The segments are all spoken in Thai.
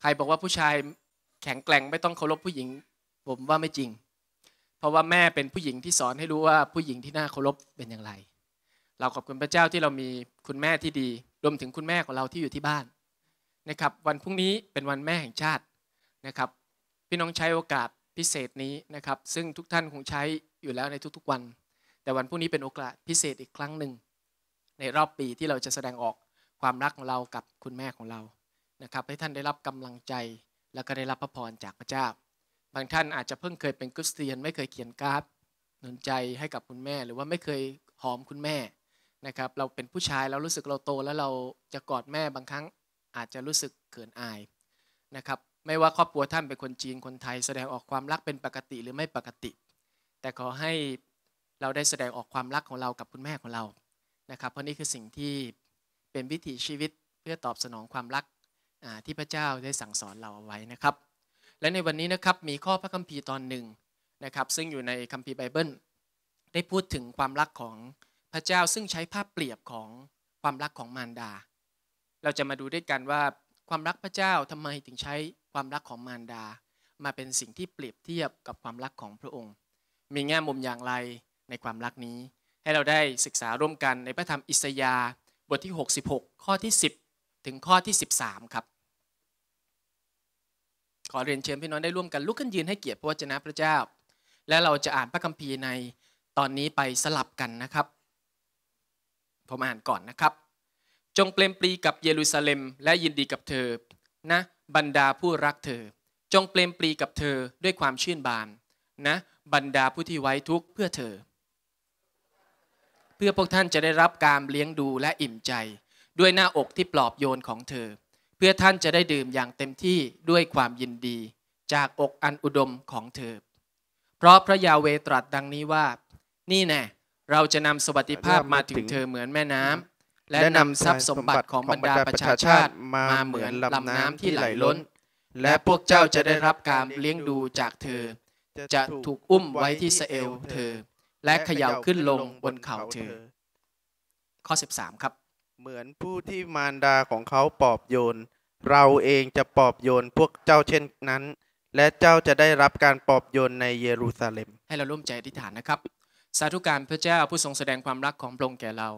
ใครบอกว่าผู้ชายแข็งแกร่งไม่ต้องเคารพผู้หญิงผมว่าไม่จริง เพราะว่าแม่เป็นผู้หญิงที่สอนให้รู้ว่าผู้หญิงที่น่าเคารพเป็นอย่างไร เราขอบคุณพระเจ้าที่เรามีคุณแม่ที่ดี รวมถึงคุณแม่ของเราที่อยู่ที่บ้านนะครับวันพรุ่งนี้เป็นวันแม่แห่งชาตินะครับพี่น้องใช้โอกาสพิเศษนี้นะครับซึ่งทุกท่านคงใช้อยู่แล้วในทุกๆวัน แต่วันพรุ่งนี้เป็นโอกาสพิเศษอีกครั้งหนึ่งในรอบปีที่เราจะแสดงออกความรักของเรากับคุณแม่ของเรานะครับให้ท่านได้รับกำลังใจแล้วก็ได้รับพระพรจากพระเจ้า บางท่านอาจจะเพิ่งเคยเป็นคริสเตียน ไม่เคยเขียนการ์ดหนุนใจให้กับคุณแม่ หรือว่าไม่เคยหอมคุณแม่นะครับเราเป็นผู้ชายเรารู้สึกเราโตแล้วเราจะกอดแม่ บางครั้งอาจจะรู้สึกเขินอายนะครับไม่ว่าครอบครัวท่านเป็นคนจีนคนไทย แสดงออกความรักเป็นปกติหรือไม่ปกติ แต่ขอให้เราได้แสดงออกความรักของเรากับคุณแม่ของเรานะครับเพราะนี่คือสิ่งที่เป็นวิถีชีวิตเพื่อตอบสนองความรักที่พระเจ้าได้สั่งสอนเราเอาไว้นะครับ และในวันนี้นะครับมีข้อพระคัมภีร์ตอนหนึ่งนะครับซึ่งอยู่ในคัมภีร์ไบเบิลได้พูดถึงความรักของพระเจ้า ซึ่งใช้ภาพเปรียบของความรักของมารดา เราจะมาดูด้วยกันว่าความรักพระเจ้าทำไมถึงใช้ความรักของมารดา มาเป็นสิ่งที่เปรียบเทียบกับความรักของพระองค์ มีแง่มุมอย่างไรในความรักนี้ ให้เราได้ศึกษาร่วมกันในพระธรรมอิสยาห์บทที่ 66 ข้อที่ 10ถึงข้อที่ 13 ครับ ขอเรียนเชิญพี่น้องได้ร่วมกันลุกขึ้นยืนให้เกียรติพระวจนะพระเจ้า และเราจะอ่านพระคัมภีร์ในตอนนี้ไปสลับกันนะครับ ผมอ่านก่อนนะครับ จงเปลมปรีกับเยรูซาเล็ม และยินดีกับเธอ นะบรรดาผู้รักเธอจงเปลมปรีกับเธอด้วยความชื่นบานนะบรรดาผู้ที่ไว้ทุกข์เพื่อเธอเพื่อพวกท่านจะได้รับการเลี้ยงดูและอิ่มใจด้วยหน้าอกที่ปลอบโยนของเธอ เพื่อท่านจะได้ดื่มอย่างเต็มที่ด้วยความยินดี จากอกอันอุดมของเธอเพราะพระยาเวตรัสดังนี้ว่า นี่แน่เราจะนำสวัสดิภาพมาถึงเธอเหมือนแม่น้ำและนำทรัพย์สมบัติของบรรดาประชาชาติมาเหมือนลำน้ำที่ไหลล้น และพวกเจ้าจะได้รับการเลี้ยงดูจากเธอจะถูกอุ้มไว้ที่สเอลเธอและเขย่าขึ้นลงบนเขาเธอ ข้อ 13 ครับเหมือนผู้ที่มารดาของเขาปอบโยนเราเองจะปอบโยนพวกเจ้าเช่นนั้น และเจ้าจะได้รับการปอบโยนในเยรูซาเล็ม ให้เราร่วมใจอธิษฐานนะครับ สาธุการพระเจ้าผู้ทรงแสดงความรักของพระองค์แก่เรา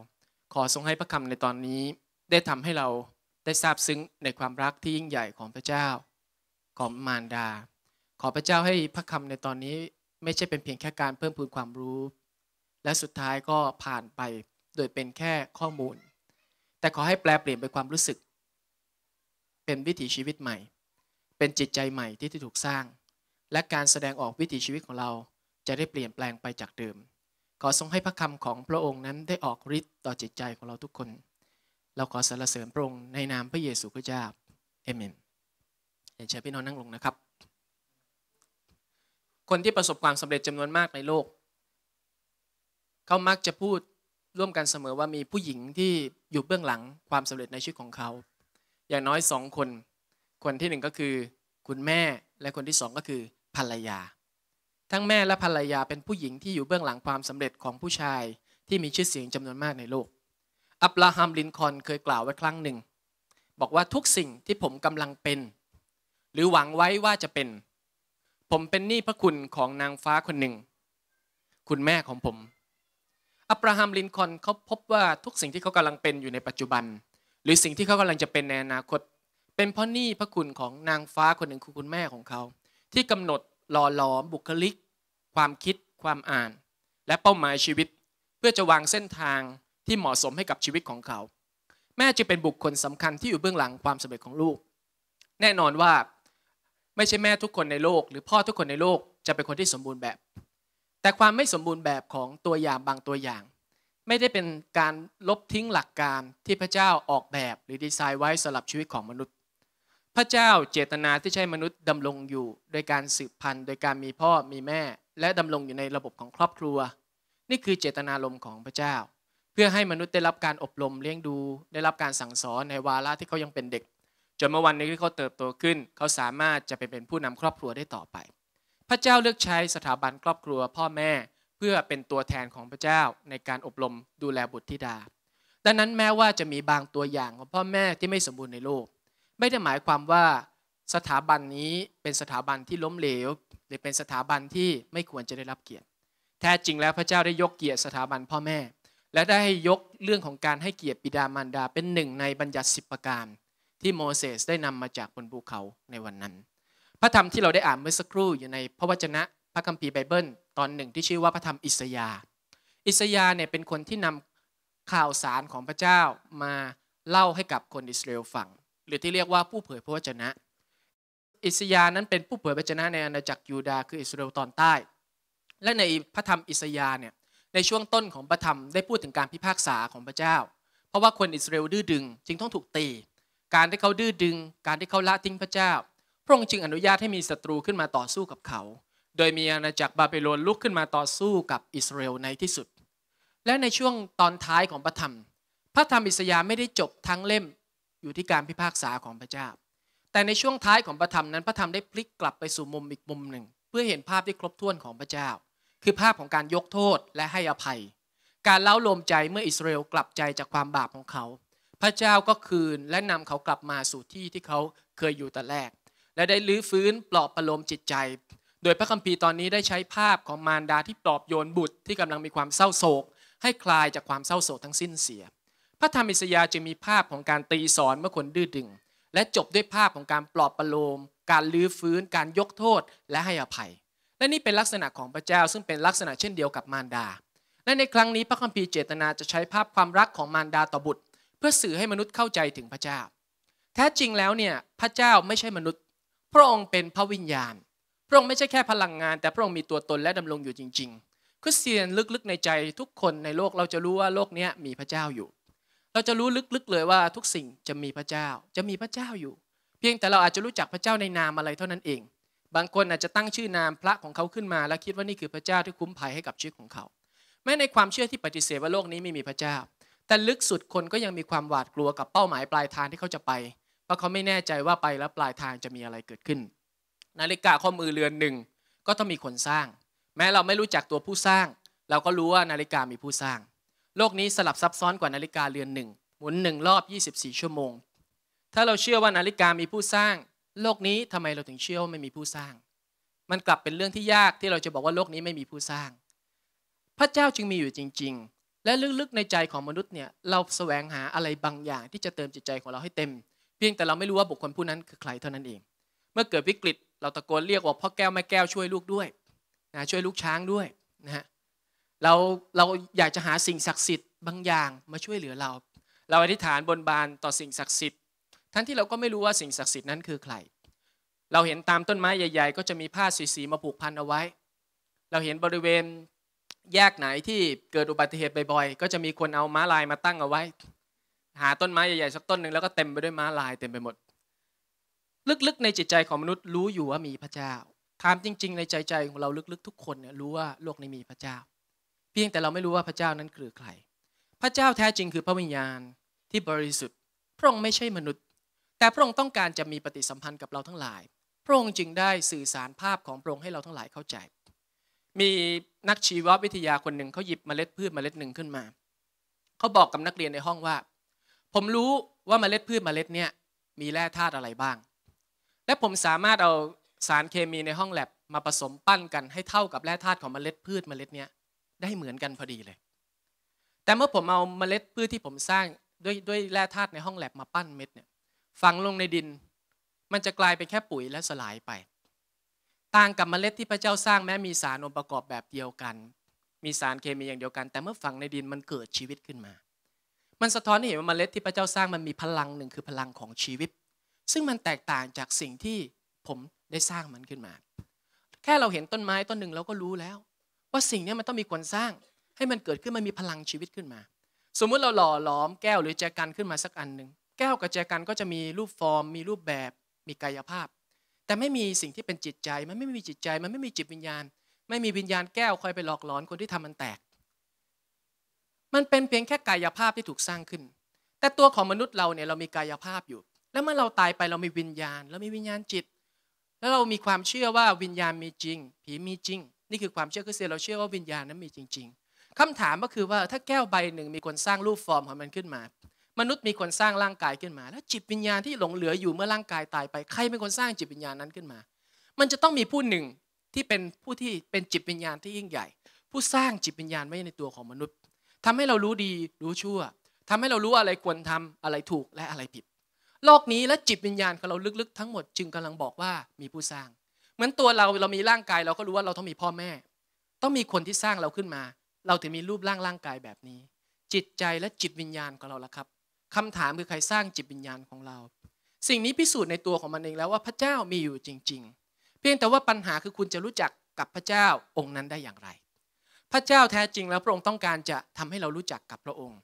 ขอทรงให้พระคำในตอนนี้ ได้ทำให้เราได้ซาบซึ้งในความรักที่ยิ่งใหญ่ของพระเจ้าของมารดา ขอพระเจ้าให้พระคำในตอนนี้ไม่ใช่เป็นเพียงแค่การเพิ่มพูนความรู้ และสุดท้ายก็ผ่านไปโดยเป็นแค่ข้อมูลแต่ขอให้แปลเปลี่ยนเป็นความรู้สึก เป็นวิถีชีวิตใหม่ เป็นจิตใจใหม่ที่ถูกสร้าง และการแสดงออกวิถีชีวิตของเราจะได้เปลี่ยนแปลงไปจากเดิม ขอทรงให้พระคำของพระองค์นั้นได้ออกฤทธิ์ต่อจิตใจของเราทุกคน เราขอสรรเสริญพระองค์ในนามพระเยซูคริสต์เจ้าเอเมนเดี๋ยวเชิญพี่น้องนั่งลงนะครับ คนที่ประสบความสำเร็จจำนวนมากในโลก เขามักจะพูดร่วมกันเสมอว่ามีผู้หญิงที่อยู่เบื้องหลังความสำเร็จในชีวิตของเขา อย่างน้อยสองคน คนที่หนึ่งก็คือ คุณแม่และคนที่สองก็คือ ภรรยา ทั้งแม่และภรรยาเป็นผู้หญิงที่อยู่เบื้องหลังความสำเร็จของผู้ชายที่มีชื่อเสียงจำนวนมากในโลก อับราฮัมลินคอนเคยกล่าวไว้ครั้งหนึ่ง บอกว่าทุกสิ่งที่ผมกำลังเป็น หรือหวังไว้ว่าจะเป็น ผมเป็นหนี้พระคุณของนางฟ้าคนหนึ่ง คุณแม่ของผมอับราฮัมลินคอนเขาพบว่าทุกสิ่งที่เขากำลังเป็นอยู่ในปัจจุบัน หรือสิ่งที่เขากำลังจะเป็นในอนาคต เป็นเพราะนี่พระคุณของนางฟ้าคนหนึ่งคือคุณแม่ของเขาที่กำหนดหล่อหลอมบุคลิก ความคิด ความอ่าน และเป้าหมายชีวิต เพื่อจะวางเส้นทางที่เหมาะสมให้กับชีวิตของเขาแม่จะเป็นบุคคลสำคัญที่อยู่เบื้องหลังความสำเร็จของลูกแน่นอนว่าไม่ใช่แม่ทุกคนในโลก หรือพ่อทุกคนในโลกจะเป็นคนที่สมบูรณ์แบบแต่ความไม่สมบูรณ์แบบของตัวอย่างบางตัวอย่าง ไม่ได้เป็นการลบทิ้งหลักการที่พระเจ้าออกแบบหรือดีไซน์ไว้สำหรับชีวิตของมนุษย์พระเจ้าเจตนาที่ใช้มนุษย์ดำรงอยู่ โดยการสืบพันธุ์ โดยการมีพ่อมีแม่ และดำรงอยู่ในระบบของครอบครัว นี่คือเจตนารมณ์ของพระเจ้า เพื่อให้มนุษย์ได้รับการอบรมเลี้ยงดู ได้รับการสั่งสอนในวาระที่เขายังเป็นเด็ก จนเมื่อวันนี้ที่เขาเติบโตขึ้น เขาสามารถจะไปเป็นผู้นำครอบครัวได้ต่อไปพระเจ้าเลือกใช้สถาบันครอบครัวพ่อแม่ เพื่อเป็นตัวแทนของพระเจ้าในการอบรมดูแลบุตรธิดา ดังนั้นแม้ว่าจะมีบางตัวอย่างของพ่อแม่ที่ไม่สมบูรณ์ในโลก ไม่ได้หมายความว่า สถาบันนี้เป็นสถาบันที่ล้มเหลว หรือเป็นสถาบันที่ไม่ควรจะได้รับเกียรติ แท้จริงแล้วพระเจ้าได้ยกเกียรติสถาบันพ่อแม่ และได้ให้ยกเรื่องของการให้เกียรติบิดามารดาเป็นหนึ่งในบัญญัติสิบประการ ที่โมเสสได้นำมาจากบนภูเขาในวันนั้นพระธรรมที่เราได้อ่านเมื่อสักครู่อยู่ในพระวจนะพระคัมภีร์ไบเบิลตอนหนึ่งที่ชื่อว่าพระธรรมอิสยาอิสยาเนี่ยเป็นคนที่นำข่าวสารของพระเจ้ามาเล่าให้กับคนอิสราเอลฟัง หรือที่เรียกว่าผู้เผยพระวจนะ อิสยานั้นเป็นผู้เผยพระวจนะในอาณาจักรยูดาห์คืออิสราเอลตอนใต้ และในพระธรรมอิสยาเนี่ยในช่วงต้นของพระธรรมได้พูดถึงการพิพากษาของพระเจ้า เพราะว่าคนอิสราเอลดื้อดึงจึงต้องถูกตี การที่เขาดื้อดึง การที่เขาละทิ้งพระเจ้าพระองค์จึงอนุญาตให้มีศัตรูขึ้นมาต่อสู้กับเขา โดยมีอาณาจักรบาบิโลนลุกขึ้นมาต่อสู้กับอิสราเอลในที่สุด และในช่วงตอนท้ายของพระธรรม พระธรรมอิสยาห์ไม่ได้จบทั้งเล่มอยู่ที่การพิพากษาของพระเจ้า แต่ในช่วงท้ายของพระธรรมนั้น พระธรรมได้พลิกกลับไปสู่มุมอีกมุมหนึ่ง เพื่อเห็นภาพที่ครบถ้วนของพระเจ้า คือภาพของการยกโทษและให้อภัย การเล้าลมใจเมื่ออิสราเอลกลับใจจากความบาปของเขา พระเจ้าก็คืนและนำเขากลับมาสู่ที่ที่เขาเคยอยู่แต่แรกและได้ลื้อฟื้นปลอบประโลมจิตใจ โดยพระคัมภีร์ตอนนี้ได้ใช้ภาพของมารดาที่ปลอบโยนบุตร ที่กำลังมีความเศร้าโศกให้คลายจากความเศร้าโศกทั้งสิ้นเสีย พระธรรมอิสยาจะมีภาพของการตีสอนเมื่อคนดื้อดึง และจบด้วยภาพของการปลอบประโลม การลื้อฟื้น การยกโทษ และให้อภัย และนี่เป็นลักษณะของพระเจ้าซึ่งเป็นลักษณะเช่นเดียวกับมารดา และในครั้งนี้พระคัมภีร์เจตนาจะใช้ภาพความรักของมารดาต่อบุตร เพื่อสื่อให้มนุษย์เข้าใจถึงพระเจ้า แท้จริงแล้วเนี่ยพระเจ้าไม่ใช่มนุษย์พระองค์เป็นพระวิญญาณ พระองค์ไม่ใช่แค่พลังงาน แต่พระองค์มีตัวตนและดำรงอยู่จริง ๆคริสเตียนลึกๆ ในใจทุกคนในโลกเราจะรู้ว่าโลกนี้มีพระเจ้าอยู่ เราจะรู้ลึกๆเลยว่า ทุกสิ่งจะมีพระเจ้า จะมีพระเจ้าอยู่ เพียงแต่เราอาจจะรู้จักพระเจ้าในนามอะไรเท่านั้นเอง บางคนอาจจะตั้งชื่อนามพระของเขาขึ้น มาแล้วคิดว่านี่คือพระเจ้าที่คุ้มภัยให้กับชีวิตของเขา แม้ในความเชื่อที่ปฏิเสธว่าโลกนี้ไม่มีพระเจ้า แต่ลึกสุดคนก็ยังมีความหวาดกลัวกับเป้าหมายปลายทางที่เขาจะไปราะเขาไม่แน่ใจว่าไปแล้วปลายทางจะมีอะไรเกิดขึ้น นาฬิกาข้อมือเรือนหนึ่ง ก็ต้องมีคนสร้าง แม้เราไม่รู้จักตัวผู้สร้าง เราก็รู้ว่านาฬิกามีผู้สร้าง โลกนี้สลับซับซ้อนกว่านาฬิกาเรือนหนึ่ง หมุนหนึ่งรอบ 24 ชั่วโมง ถ้าเราเชื่อว่านาฬิกามีผู้สร้าง โลกนี้ทำไมเราถึงเชื่อว่าไม่มีผู้สร้าง มันกลับเป็นเรื่องที่ยากที่เราจะบอกว่าโลกนี้ไม่มีผู้สร้าง พระเจ้าจึงมีอยู่จริง ๆ และลึกๆในใจของมนุษย์เนี่ยเราแสวงหาอะไรบางอย่าง ที่จะเติมจิตใจของเราให้เต็มเพียงแต่เราไม่รู้ว่าบุคคลผู้นั้นคือใครเท่านั้นเอง เมื่อเกิดวิกฤตเราตะโกนเรียกว่าพ่อแก้วแม่แก้วช่วยลูกด้วยนะช่วยลูกช้างด้วยนะฮะเราเราอยากจะหาสิ่งศักดิ์สิทธิ์บางอย่างมาช่วยเหลือเรา เราอธิษฐานบนบานต่อสิ่งศักดิ์สิทธิ์ทั้งที่เราก็ไม่รู้ว่าสิ่งศักดิ์สิทธิ์นั้นคือใคร เราเห็นตามต้นไม้ใหญ่ ๆ ก็จะมีผ้าสีๆมาผูกพันเอาไว้ เราเห็นบริเวณแยกไหนที่เกิดอุบัติเหตุบ่อยๆ ก็จะมีคนเอาม้าลายมาตั้งเอาไว้หาต้นไม้ใหญ่ๆสักต้นหนึ่งแล้วก็เต็มไปด้วยม้าลายเต็มไปหมด ลึกๆในจิตใจของมนุษย์รู้อยู่ว่ามีพระเจ้าถามจริงๆในใจใจของเราลึกๆ ทุกคนเนี่ยรู้ว่าโลกนี้มีพระเจ้า เพียงแต่เราไม่รู้ว่าพระเจ้านั้นคือใคร พระเจ้าแท้จริงคือพระวิญญาณที่บริสุทธิ์ พระองค์ไม่ใช่มนุษย์ แต่พระองค์ต้องการจะมีปฏิสัมพันธ์กับเราทั้งหลาย พระองค์จึงได้สื่อสารภาพของพระองค์ให้เราทั้งหลายเข้าใจ มีนักชีววิทยาคนหนึ่งเขาหยิบเมล็ดพืชเมล็ดหนึ่งขึ้นมาเขาบอกกับนักเรียนในห้องว่าผมรู้ว่าเมล็ดพืชเมล็ดเนี่ยมีแร่ธาตุอะไรบ้าง และผมสามารถเอาสารเคมีในห้องแลบมาผสมปั้นกัน ให้เท่ากับแร่ธาตุของเมล็ดพืชเมล็ดเนี้ยได้เหมือนกันพอดีเลย แต่เมื่อผมเอาเมล็ดพืชที่ผมสร้างด้วยด้วยแร่ธาตุในห้องแลบมาปั้นเม็ดเนี่ย ฝังลงในดิน มันจะกลายเป็นแค่ปุ๋ยและสลายไป ต่างกับเมล็ดที่พระเจ้าสร้างแม้มีสารองค์ประกอบแบบเดียวกัน มีสารเคมีอย่างเดียวกัน แต่เมื่อฝังในดินมันเกิดชีวิตขึ้นมามันสะท้อนให้เห็นว่าเมล็ดที่พระเจ้าสร้างมันมีพลังหนึ่งคือพลังของชีวิต ซึ่งมันแตกต่างจากสิ่งที่ผมได้สร้างมันขึ้นมา แค่เราเห็นต้นไม้ต้นหนึ่งเราก็รู้แล้ว ว่าสิ่งนี้มันต้องมีคนสร้างให้มันเกิดขึ้นมันมีพลังชีวิตขึ้นมา สมมุติเราหล่อหลอมแก้วหรือแจกันขึ้นมาสักอันหนึ่งแก้วกับแจกันก็จะมีรูปฟอร์ม มีรูปแบบมีกายภาพ แต่ไม่มีสิ่งที่เป็นจิตใจมันไม่มีจิตใจมันไม่มีจิตวิญญาณ ไม่มีวิญญาณแก้วคอยไปหลอกหลอนคนที่ทำมันแตกมันเป็นเพียงแค่กายภาพที่ถูกสร้างขึ้น แต่ตัวของมนุษย์เราเนี่ยเรามีกายภาพอยู่ แล้วเมื่อเราตายไปเรามีวิญญาณเรามีวิญญาณจิต แล้วเรามีความเชื่อว่าวิญญาณมีจริงผีมีจริง นี่คือความเชื่อคือเเราเชื่อว่าวิญญาณนั้นมีจริง ๆ คำถามก็คือว่าถ้าแก้วใบหนึ่งมีคนสร้างรูปฟอร์มของมันขึ้นมา มนุษย์มีคนสร้างร่างกายขึ้นมาแล้วจิตวิญญาณที่หลงเหลืออยู่ เมื่อร่างกายตายไปใครเป็นคนสร้างจิตวิญญาณนั้นขึ้นมา มันจะต้องมีผู้หนึ่งที่เป็นผู้ที่เป็นจิตวิญญาณที่ยิ่งใหญ่ ผู้สร้างจิตวิญญาณไว้ในตัวของมนุษยทำให้เรารู้ดีรู้ชั่ว ทำให้เรารู้อะไรควรทำอะไรถูกและอะไรผิดโลกนี้และจิตวิญญาณของเราลึก ๆ ทั้งหมดจึงกำลังบอกว่ามีผู้สร้าง เหมือนตัวเราเรามีร่างกายเราก็รู้ว่าเราต้องมีพ่อแม่ ต้องมีคนที่สร้างเราขึ้นมา เราถึงมีรูปร่างร่างกายแบบนี้ จิตใจและจิตวิญญาณของเราละครับ คำถามคือใครสร้างจิตวิญญาณของเรา สิ่งนี้พิสูจน์ในตัวของมันเองแล้วว่าพระเจ้ามีอยู่จริงๆเพียงแต่ว่าปัญหาคือคุณจะรู้จักกับพระเจ้าองค์นั้นได้อย่างไรพระเจ้าแท้จริงแล้วพระองค์ต้องการจะทำให้เรารู้จักกับพระองค์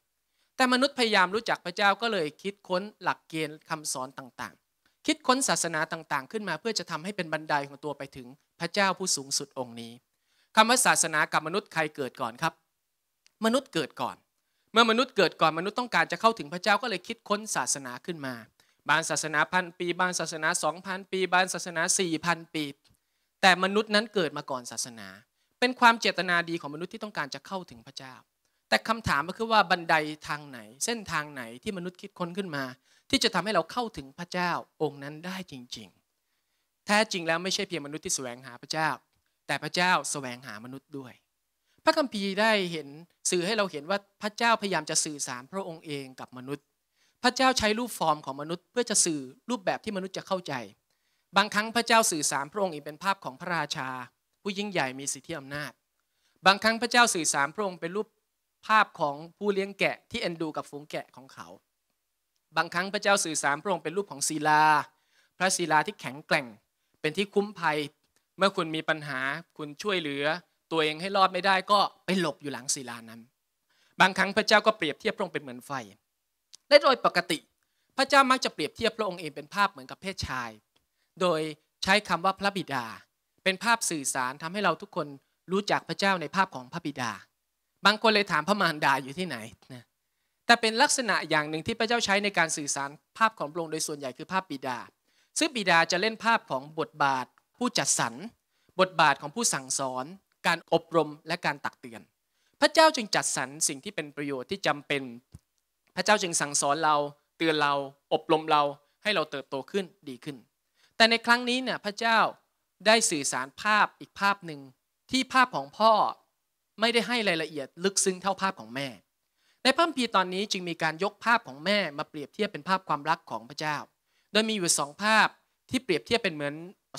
แต่มนุษย์พยายามรู้จักพระเจ้าก็เลยคิดค้น หลักเกณฑ์คำสอนต่างๆ คิดค้นศาสนาต่างๆ ขึ้นมา เพื่อจะทำให้เป็นบันไดของตัวไปถึงพระเจ้าผู้สูงสุดองค์นี้ คำว่าศาสนากับมนุษย์ใครเกิดก่อนครับ มนุษย์เกิดก่อน เมื่อมนุษย์เกิดก่อนมนุษย์ต้องการจะเข้าถึงพระเจ้าก็เลยคิดค้นศาสนาขึ้นมา บางศาสนาพันปีบางศาสนาสองพันปี บางศาสนาสี่พันปี แต่มนุษย์นั้นเกิดมาก่อนศาสนาเป็นความเจตนาดีของมนุษย์ที่ต้องการจะเข้าถึงพระเจ้า แต่คำถามก็คือว่าบันไดทางไหนเส้นทางไหนที่มนุษย์คิดค้นขึ้นมา ที่จะทำให้เราเข้าถึงพระเจ้าองค์นั้นได้จริงๆ แท้จริงแล้วไม่ใช่เพียงมนุษย์ที่แสวงหาพระเจ้า แต่พระเจ้าแสวงหามนุษย์ด้วย พระคัมภีร์ได้เห็นสื่อให้เราเห็นว่าพระเจ้าพยายามจะสื่อสารพระองค์เองกับมนุษย์ พระเจ้าใช้รูปฟอร์มของมนุษย์เพื่อจะสื่อรูปแบบที่มนุษย์จะเข้าใจ บางครั้งพระเจ้าสื่อสารพระองค์เองเป็นภาพของพระราชาผู้ยิ่งใหญ่มีสิทธิอำนาจ บางครั้งพระเจ้าสื่อสารพระองค์เป็นรูปภาพของผู้เลี้ยงแกะ ที่เอ็นดูกับฝูงแกะของเขา บางครั้งพระเจ้าสื่อสารพระองค์เป็นรูปของศิลา พระศิลาที่แข็งแกร่ง เป็นที่คุ้มภัย เมื่อคุณมีปัญหา คุณช่วยเหลือ ตัวเองให้รอดไม่ได้ก็ไปหลบอยู่หลังศิลานั้นบางครั้งพระเจ้าก็เปรียบเทียบพระองค์เป็นเหมือนไฟและโดยปกติพระเจ้ามักจะเปรียบเทียบพระองค์เองเป็นภาพเหมือนกับเพศชาย โดยใช้คำว่าพระบิดาเป็นภาพสื่อสารทำให้เราทุกคนรู้จักพระเจ้าในภาพของพระบิดา บางคนเลยถามพระมารดาอยู่ที่ไหนนะ แต่เป็นลักษณะอย่างหนึ่งที่พระเจ้าใช้ในการสื่อสาร ภาพของพระองค์โดยส่วนใหญ่คือภาพบิดา ซึ่งบิดาจะเล่นภาพของบทบาทผู้จัดสรรบทบาทของผู้สั่งสอน การอบรมและการตักเตือน พระเจ้าจึงจัดสรรสิ่งที่เป็นประโยชน์ที่จำเป็น พระเจ้าจึงสั่งสอนเราเตือนเราอบรมเราให้เราเติบโตขึ้นดีขึ้น แต่ในครั้งนี้เนี่ยพระเจ้าได้สื่อสารภาพอีกภาพหนึ่งที่ภาพของพ่อไม่ได้ให้รายละเอียดลึกซึ้งเท่าภาพของแม่ ในพระคัมภีร์ตอนนี้จึงมีการยกภาพของแม่มาเปรียบเทียบเป็นภาพความรักของพระเจ้า โดยมีอยู่สองภาพที่เปรียบเทียบเป็นเหมือน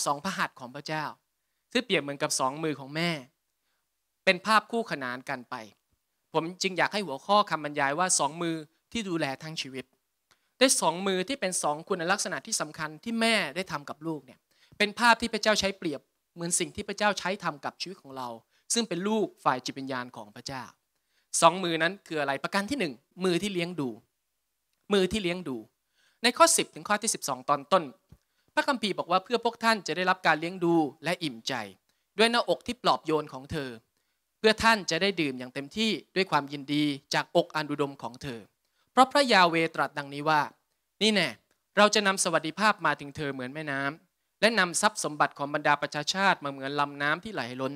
สองพระหัตถ์ของพระเจ้า ซึ่งเปรียบเหมือนกับสองมือของแม่ เป็นภาพคู่ขนานกันไป ผมจึงอยากให้หัวข้อคำบรรยายว่าสองมือที่ดูแลทั้งชีวิต ได้สองมือที่เป็นสองคุณลักษณะที่สำคัญที่แม่ได้ทำกับลูกเนี่ยเป็นภาพที่พระเจ้าใช้เปรียบเหมือนสิ่งที่พระเจ้าใช้ทำกับชีวิตของเรา ซึ่งเป็นลูกฝ่ายจิตวิญญาณของพระเจ้าสองมือนั้นคืออะไรประการที่หนึ่งมือที่เลี้ยงดู มือที่เลี้ยงดู ในข้อ10ถึงข้อที่12 ตอนต้น พระคัมภีร์บอกว่าเพื่อพวกท่านจะได้รับการเลี้ยงดูและอิ่มใจ ด้วยหน้าอกที่ปลอบโยนของเธอ เพื่อท่านจะได้ดื่มอย่างเต็มที่ด้วยความยินดีจากอกอันดุดมของเธอ เพราะพระยาเวตรัสดังนี้ว่า นี่แน่เราจะนำสวัสดิภาพมาถึงเธอเหมือนแม่น้ำและนำทรัพย์สมบัติของบรรดาประชาชาติมาเหมือนลำน้ำที่ไหลล้น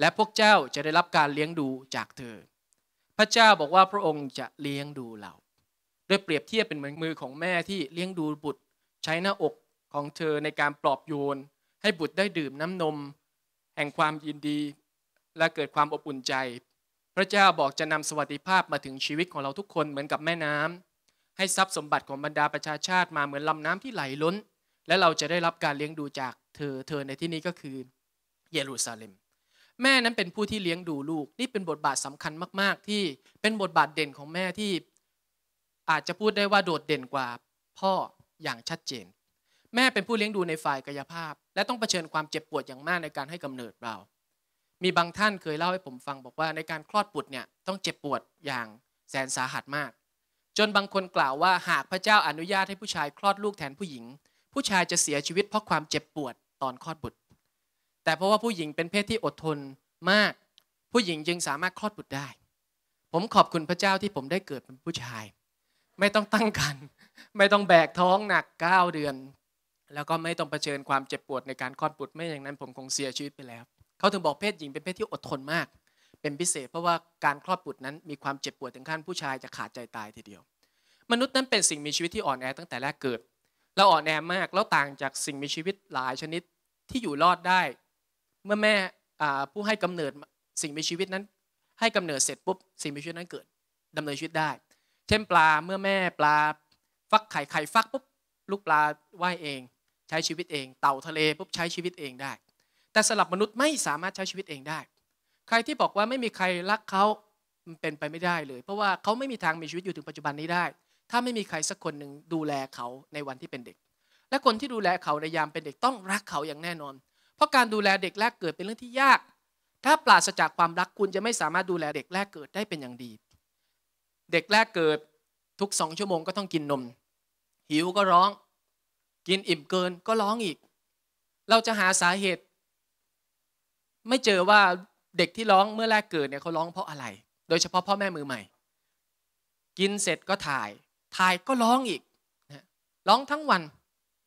และพวกเจ้าจะได้รับการเลี้ยงดูจากเธอ พระเจ้าบอกว่าพระองค์จะเลี้ยงดูเราโดยเปรียบเทียบเป็นเหมือนมือของแม่ที่เลี้ยงดูบุตร ใช้หน้าอกของเธอในการปลอบโยนให้บุตรได้ดื่มน้ำนม แห่งความยินดี และเกิดความอบอุ่นใจ พระเจ้าบอกจะนำสวัสดิภาพมาถึงชีวิตของเราทุกคนเหมือนกับแม่น้ำให้ทรัพย์สมบัติของบรรดาประชาชาติมาเหมือนลำน้ำที่ไหลล้นและเราจะได้รับการเลี้ยงดูจากเธอ เธอในที่นี้ก็คือเยรูซาเล็ม แม่นั้นเป็นผู้ที่เลี้ยงดูลูก นี่เป็นบทบาทสำคัญมากๆ ที่เป็นบทบาทเด่นของแม่ที่อาจจะพูดได้ว่าโดดเด่นกว่าพ่ออย่างชัดเจน แม่เป็นผู้เลี้ยงดูในฝ่ายกายภาพ และต้องเผชิญความเจ็บปวดอย่างมากในการให้กำเนิดเรา มีบางท่านเคยเล่าให้ผมฟัง บอกว่าในการคลอดบุตรเนี่ยต้องเจ็บปวดอย่างแสนสาหัสมาก จนบางคนกล่าวว่าหากพระเจ้าอนุญาตให้ผู้ชายคลอดลูกแทนผู้หญิงผู้ชายจะเสียชีวิตเพราะความเจ็บปวดตอนคลอดบุตร แต่เพราะว่าผู้หญิงเป็นเพศที่อดทนมาก ผู้หญิงจึงสามารถคลอดบุตรได้ ผมขอบคุณพระเจ้าที่ผมได้เกิดเป็นผู้ชาย ไม่ต้องตั้งกัน ไม่ต้องแบกท้องหนัก 9 เดือน แล้วก็ไม่ต้องเผชิญความเจ็บปวดในการคลอดบุตร ไม่อย่างนั้นผมคงเสียชีวิตไปแล้ว เขาถึงบอกเพศหญิงเป็นเพศที่อดทนมาก เป็นพิเศษ เพราะว่าการคลอดบุตรนั้นมีความเจ็บปวดถึงขั้นผู้ชายจะขาดใจตายทีเดียว มนุษย์นั้นเป็นสิ่งมีชีวิตที่อ่อนแอตั้งแต่แรกเกิดเราอ่อนแอมากแล้วต่างจากสิ่งมีชีวิตหลายชนิดที่อยู่รอดได้ เมื่อแม่ผู้ให้กำเนิดสิ่งมีชีวิตนั้น ให้กำเนิดเสร็จปุ๊บ สิ่งมีชีวิตนั้นเกิด ดำเนินชีวิตได้ เช่นปลาเมื่อแม่ปลา ฟักไข่ไข่ฟักปุ๊บลูกปลาว่ายเอง ใช้ชีวิตเอง เต่าทะเลปุ๊บใช้ชีวิตเองได้ แต่สลับมนุษย์ไม่สามารถใช้ชีวิตเองได้ ใครที่บอกว่าไม่มีใครรักเขามันเป็นไปไม่ได้เลย เพราะว่าเขาไม่มีทางมีชีวิตอยู่ถึงปัจจุบันนี้ได้ถ้าไม่มีใครสักคนหนึ่งดูแลเขาในวันที่เป็นเด็ก และคนที่ดูแลเขาในยามเป็นเด็กต้องรักเขาอย่างแน่นอน เพราะการดูแลเด็กแรกเกิดเป็นเรื่องที่ยาก ถ้าปราศจากความรักคุณจะไม่สามารถดูแลเด็กแรกเกิดได้เป็นอย่างดี เด็กแรกเกิดทุกสองชั่วโมงก็ต้องกินนม หิวก็ร้อง กินอิ่มเกินก็ร้องอีก เราจะหาสาเหตุ ไม่เจอว่าเด็กที่ร้องเมื่อแรกเกิดเนี่ยเขาร้องเพราะอะไร โดยเฉพาะพ่อแม่มือใหม่ กินเสร็จก็ถ่ายถ่ายก็ร้องอีกร้องทั้งวัน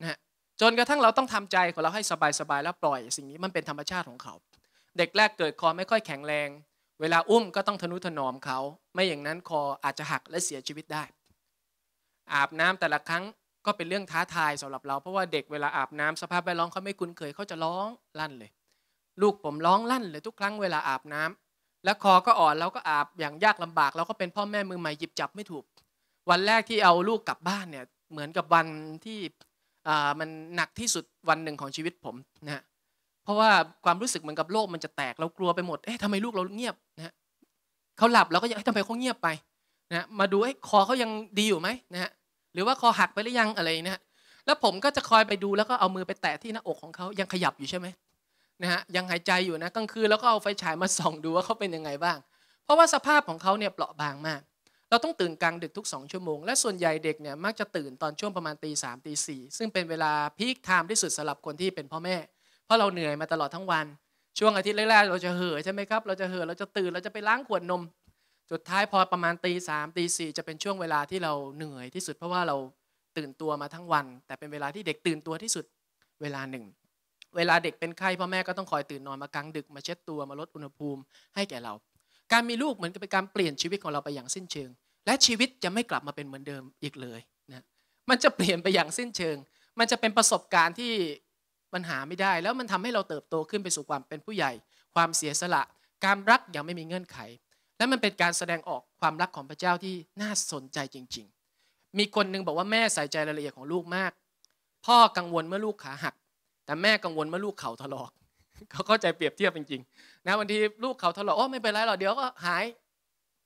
นะจนกระทั่งเราต้องทำใจของเราให้สบายๆแล้วปล่อย สิ่งนี้มันเป็นธรรมชาติของเขา เด็กแรกเกิดคอไม่ค่อยแข็งแรง เวลาอุ้มก็ต้องทนุถนอมเขา ไม่อย่างนั้นคออาจจะหักและเสียชีวิตได้ อาบน้ำแต่ละครั้งก็เป็นเรื่องท้าทายสำหรับเรา เพราะว่าเด็กเวลาอาบน้ำสภาพแวดล้อมเขาไม่คุ้นเคยเขาจะร้องลั่นเลย ลูกผมร้องลั่นเลยทุกครั้งเวลาอาบน้ำ แล้วคอก็อ่อนเราก็อาบอย่างยากลำบากเราก็เป็นพ่อแม่มือใหม่หยิบจับไม่ถูกวันแรกที่เอาลูกกลับบ้านเนี่ยเหมือนกับวันที่มันหนักที่สุดวันหนึ่งของชีวิตผมนะเพราะว่าความรู้สึกเหมือนกับโลกมันจะแตกเรากลัวไปหมดเอ๊ะทำไมลูกเราเงียบนะเขาหลับเราก็ยังทำไมเขาเงียบไปนะมาดูไอ้คอเขายังดีอยู่ไหมนะฮะหรือว่าคอหักไปหรือยังอะไรนะฮะแล้วผมก็จะคอยไปดูแล้วก็เอามือไปแตะที่หน้าอกของเขายังขยับอยู่ใช่ไหมนะฮะยังหายใจอยู่นะกลางคืนแล้วก็เอาไฟฉายมาส่องดูว่าเขาเป็นยังไงบ้าง เพราะว่าสภาพของเขาเนี่ยเปราะบางมากเราต้องตื่นกลางดึกทุกสองชั่วโมงและส่วนใหญ่เด็กเนี่ยมักจะตื่นตอนช่วงประมาณตีสามตีสี่ซึ่งเป็นเวลาพีคไทม์ที่สุดสำหรับคนที่เป็นพ่อแม่ เพราะเราเหนื่อยมาตลอดทั้งวันช่วงอาทิตย์แรกๆเราจะเห่อใช่ไหมครับเราจะเห่อเราจะตื่นเราจะไปล้างขวดนมสุดท้ายพอประมาณตีสามตีสี่จะเป็นช่วงเวลาที่เราเหนื่อยที่สุด เพราะว่าเราตื่นตัวมาทั้งวัน แต่เป็นเวลาที่เด็กตื่นตัวที่สุดเวลาหนึ่ง เวลาเด็กเป็นไข้พ่อแม่ก็ต้องคอยตื่นนอนมากลางดึกมาเช็ดตัวมาลดอุณหภูมิให้แก่เรา การมีลูกเหมือนกับเป็นการเปลี่ยนชีวิตของเราไปอย่างสิ้นเชิงและชีวิตจะไม่กลับมาเป็นเหมือนเดิมอีกเลยนะ มันจะเปลี่ยนไปอย่างสิ้นเชิง มันจะเป็นประสบการณ์ที่มันหาไม่ได้ แล้วมันทำให้เราเติบโตขึ้นไปสู่ความเป็นผู้ใหญ่ ความเสียสละการรักอย่างไม่มีเงื่อนไข และมันเป็นการแสดงออกความรักของพระเจ้าที่น่าสนใจจริง ๆ มีคนนึงบอกว่าแม่ใส่ใจรายละเอียดของลูกมาก พ่อกังวลเมื่อลูกขาหัก แต่แม่กังวลเมื่อลูกเข่าถลอกเขาเข้าใจเปรียบเทียบจริงๆนะบางทีลูกเขาถลอกโอ้ไม่เป็นไรหรอกเดี๋ยวก็หาย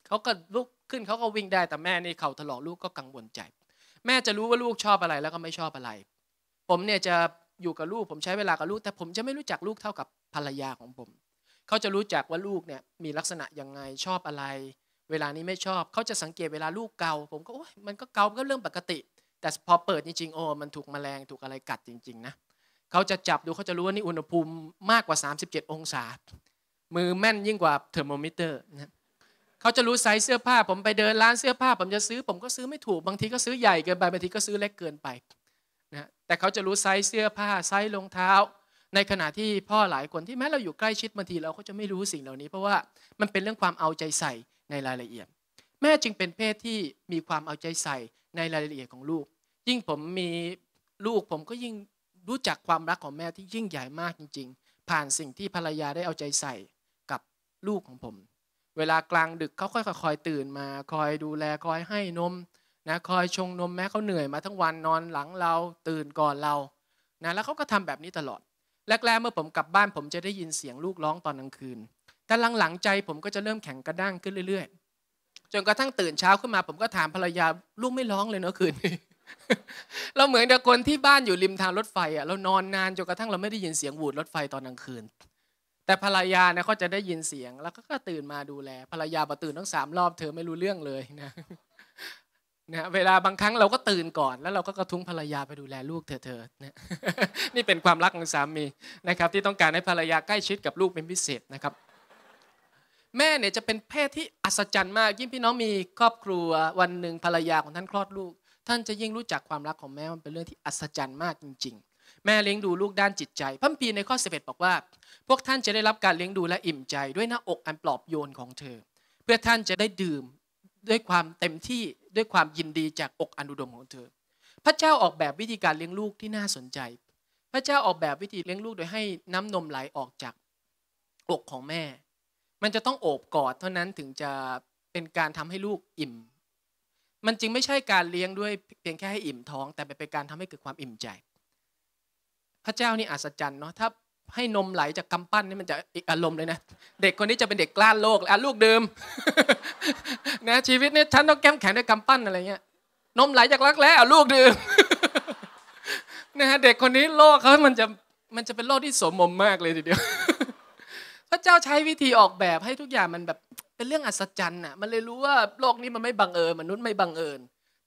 เขาก็ลูกขึ้นเขาก็วิ่งได้แต่แม่นี่เขทาถลอกลูกก็กังวลใจ แม่จะรู้ว่าลูกชอบอะไร แล้วก็ไม่ชอบอะไร ผมเนี่ยจะอยู่กับลูก ผมใช้เวลากับลูก แต่ผมจะไม่รู้จักลูกเท่ากับภรรยาของผมเขาจะรู้จักว่าลูกเนี่ยมีลักษณะยังไงชอบอะไร เวลานี้ไม่ชอบเขาจะสังเกตเวลาลูกเกาผมก็โอ้ยมันก็เกาก็เรื่องปกติ แต่พอเปิดจริงๆโอ้มันถูกแมลงถูกอะไรกัดจริงๆนะเขาจะจับดูเขาจะรู้ว่านี่อุณหภูมิมากกว่า 37 องศามือแม่นยิ่งกว่าเทอร์โมมิเตอร์นะเขาจะรู้ไซส์เสื้อผ้า ผมไปเดินร้านเสื้อผ้า ผมจะซื้อ ผมก็ซื้อไม่ถูก บางทีก็ซื้อใหญ่เกินไป บางทีก็ซื้อเล็กเกินไป นะแต่เขาจะรู้ไซส์เสื้อผ้า ไซส์รองเท้า ในขณะที่พ่อหลายคน ที่แม้เราอยู่ใกล้ชิดบางทีเราก็จะไม่รู้สิ่งเหล่านี้ เพราะว่ามันเป็นเรื่องความเอาใจใส่ในรายละเอียด แม่จึงเป็นเพศที่มีความเอาใจใส่ในรายละเอียดของลูก ยิ่งผมมีลูกผมก็ยิ่งรู้จักความรักของแม่ที่ยิ่งใหญ่มากจริง ๆ ผ่านสิ่งที่ภรรยาได้เอาใจใส่กับลูกของผมเวลากลางดึกเขาค่อยคอยตื่นมา คอยดูแลคอยให้นมนะคอยชงนมแม้เขาเหนื่อยมาทั้งวันนอนหลังเราตื่นก่อนเรานะแล้วเขาก็ทำแบบนี้ตลอดแรกๆเมื่อผมกลับบ้านผมจะได้ยินเสียงลูกร้องตอนกลางคืน แต่หลังๆใจผมก็จะเริ่มแข็งกระด้างขึ้นเรื่อย ๆ จนกระทั่งตื่นเช้าขึ้นมา ผมก็ถามภรรยาลูกไม่ร้องเลยเนาะคืนเราเหมือนเด็กคนที่บ้านอยู่ริมทางรถไฟอ่ะเรานอนนานจนกระทั่งเราไม่ได้ยินเสียงวูดรถไฟตอนกลางคืนแต่ภรรยาเนี่ยเขาจะได้ยินเสียงแล้วก็ตื่นมาดูแล ภรรยาบอตื่นทั้งสามรอบเธอไม่รู้เรื่องเลยนะนะเวลาบางครั้งเราก็ตื่นก่อน แล้วเราก็กระทุ้งภรรยาไปดูแลลูกเธอเธอนะนี่เป็นความรักของสามีนะครับที่ต้องการให้ภรรยาใกล้ชิดกับลูกเป็นพิเศษนะครับ แม่เนี่ยจะเป็นเพศที่อัศจรรย์มากยิ่งพี่น้องมีครอบครัว วันหนึ่งภรรยาของท่านคลอดลูก ท่านจะยิ่งรู้จักความรักของแม่มันเป็นเรื่องที่อัศจรรย์มากจริงๆแม่เลี้ยงดูลูกด้านจิตใจพระพีในข้อ11บอกว่า พวกท่านจะได้รับการเลี้ยงดูและอิ่มใจด้วย หน้าอกอันปลอบโยนของเธอ เพื่อท่านจะได้ดื่มด้วยความเต็มที่ด้วยความยินดีจากอกอันอุดมของเธอ พระเจ้าออกแบบวิธีการเลี้ยงลูกที่น่าสนใจ พระเจ้าออกแบบวิธีเลี้ยงลูกโดยให้น้ำนมไหลออกจากอกของแม่ มันจะต้องโอบกอดเท่านั้นถึงจะเป็นการทำให้ลูกอิ่ม มันจึงไม่ใช่การเลี้ยงด้วยเพียงแค่ให้อิ่มท้อง แต่เป็นการทำให้เกิดความอิ่มใจพระเจ้านี่อัศจรรย์เนาะถ้าให้นมไหลจากกำปั้นนี่มันจะอีกอารมณ์เลยนะเด็กคนนี้จะเป็นเด็กกล้าโลกอลูกเดิมนะชีวิตนี่ฉันต้องแก้มแข็งด้วยกำปั้นอะไรเงี้ย นมไหลจากรักแร้อลูกเดิมนะฮะเด็กคนนี้โลกเขามันจะมันจะเป็นโลกที่สมมมมากเลยทีเดียวพระเจ้าใช้วิธีออกแบบให้ทุกอย่างมันแบบเป็นเรื่องอัศจรรย์อ่ะมันเลยรู้ว่าโลกนี้มันไม่บังเอิญมนุษย์ไม่บังเอิญ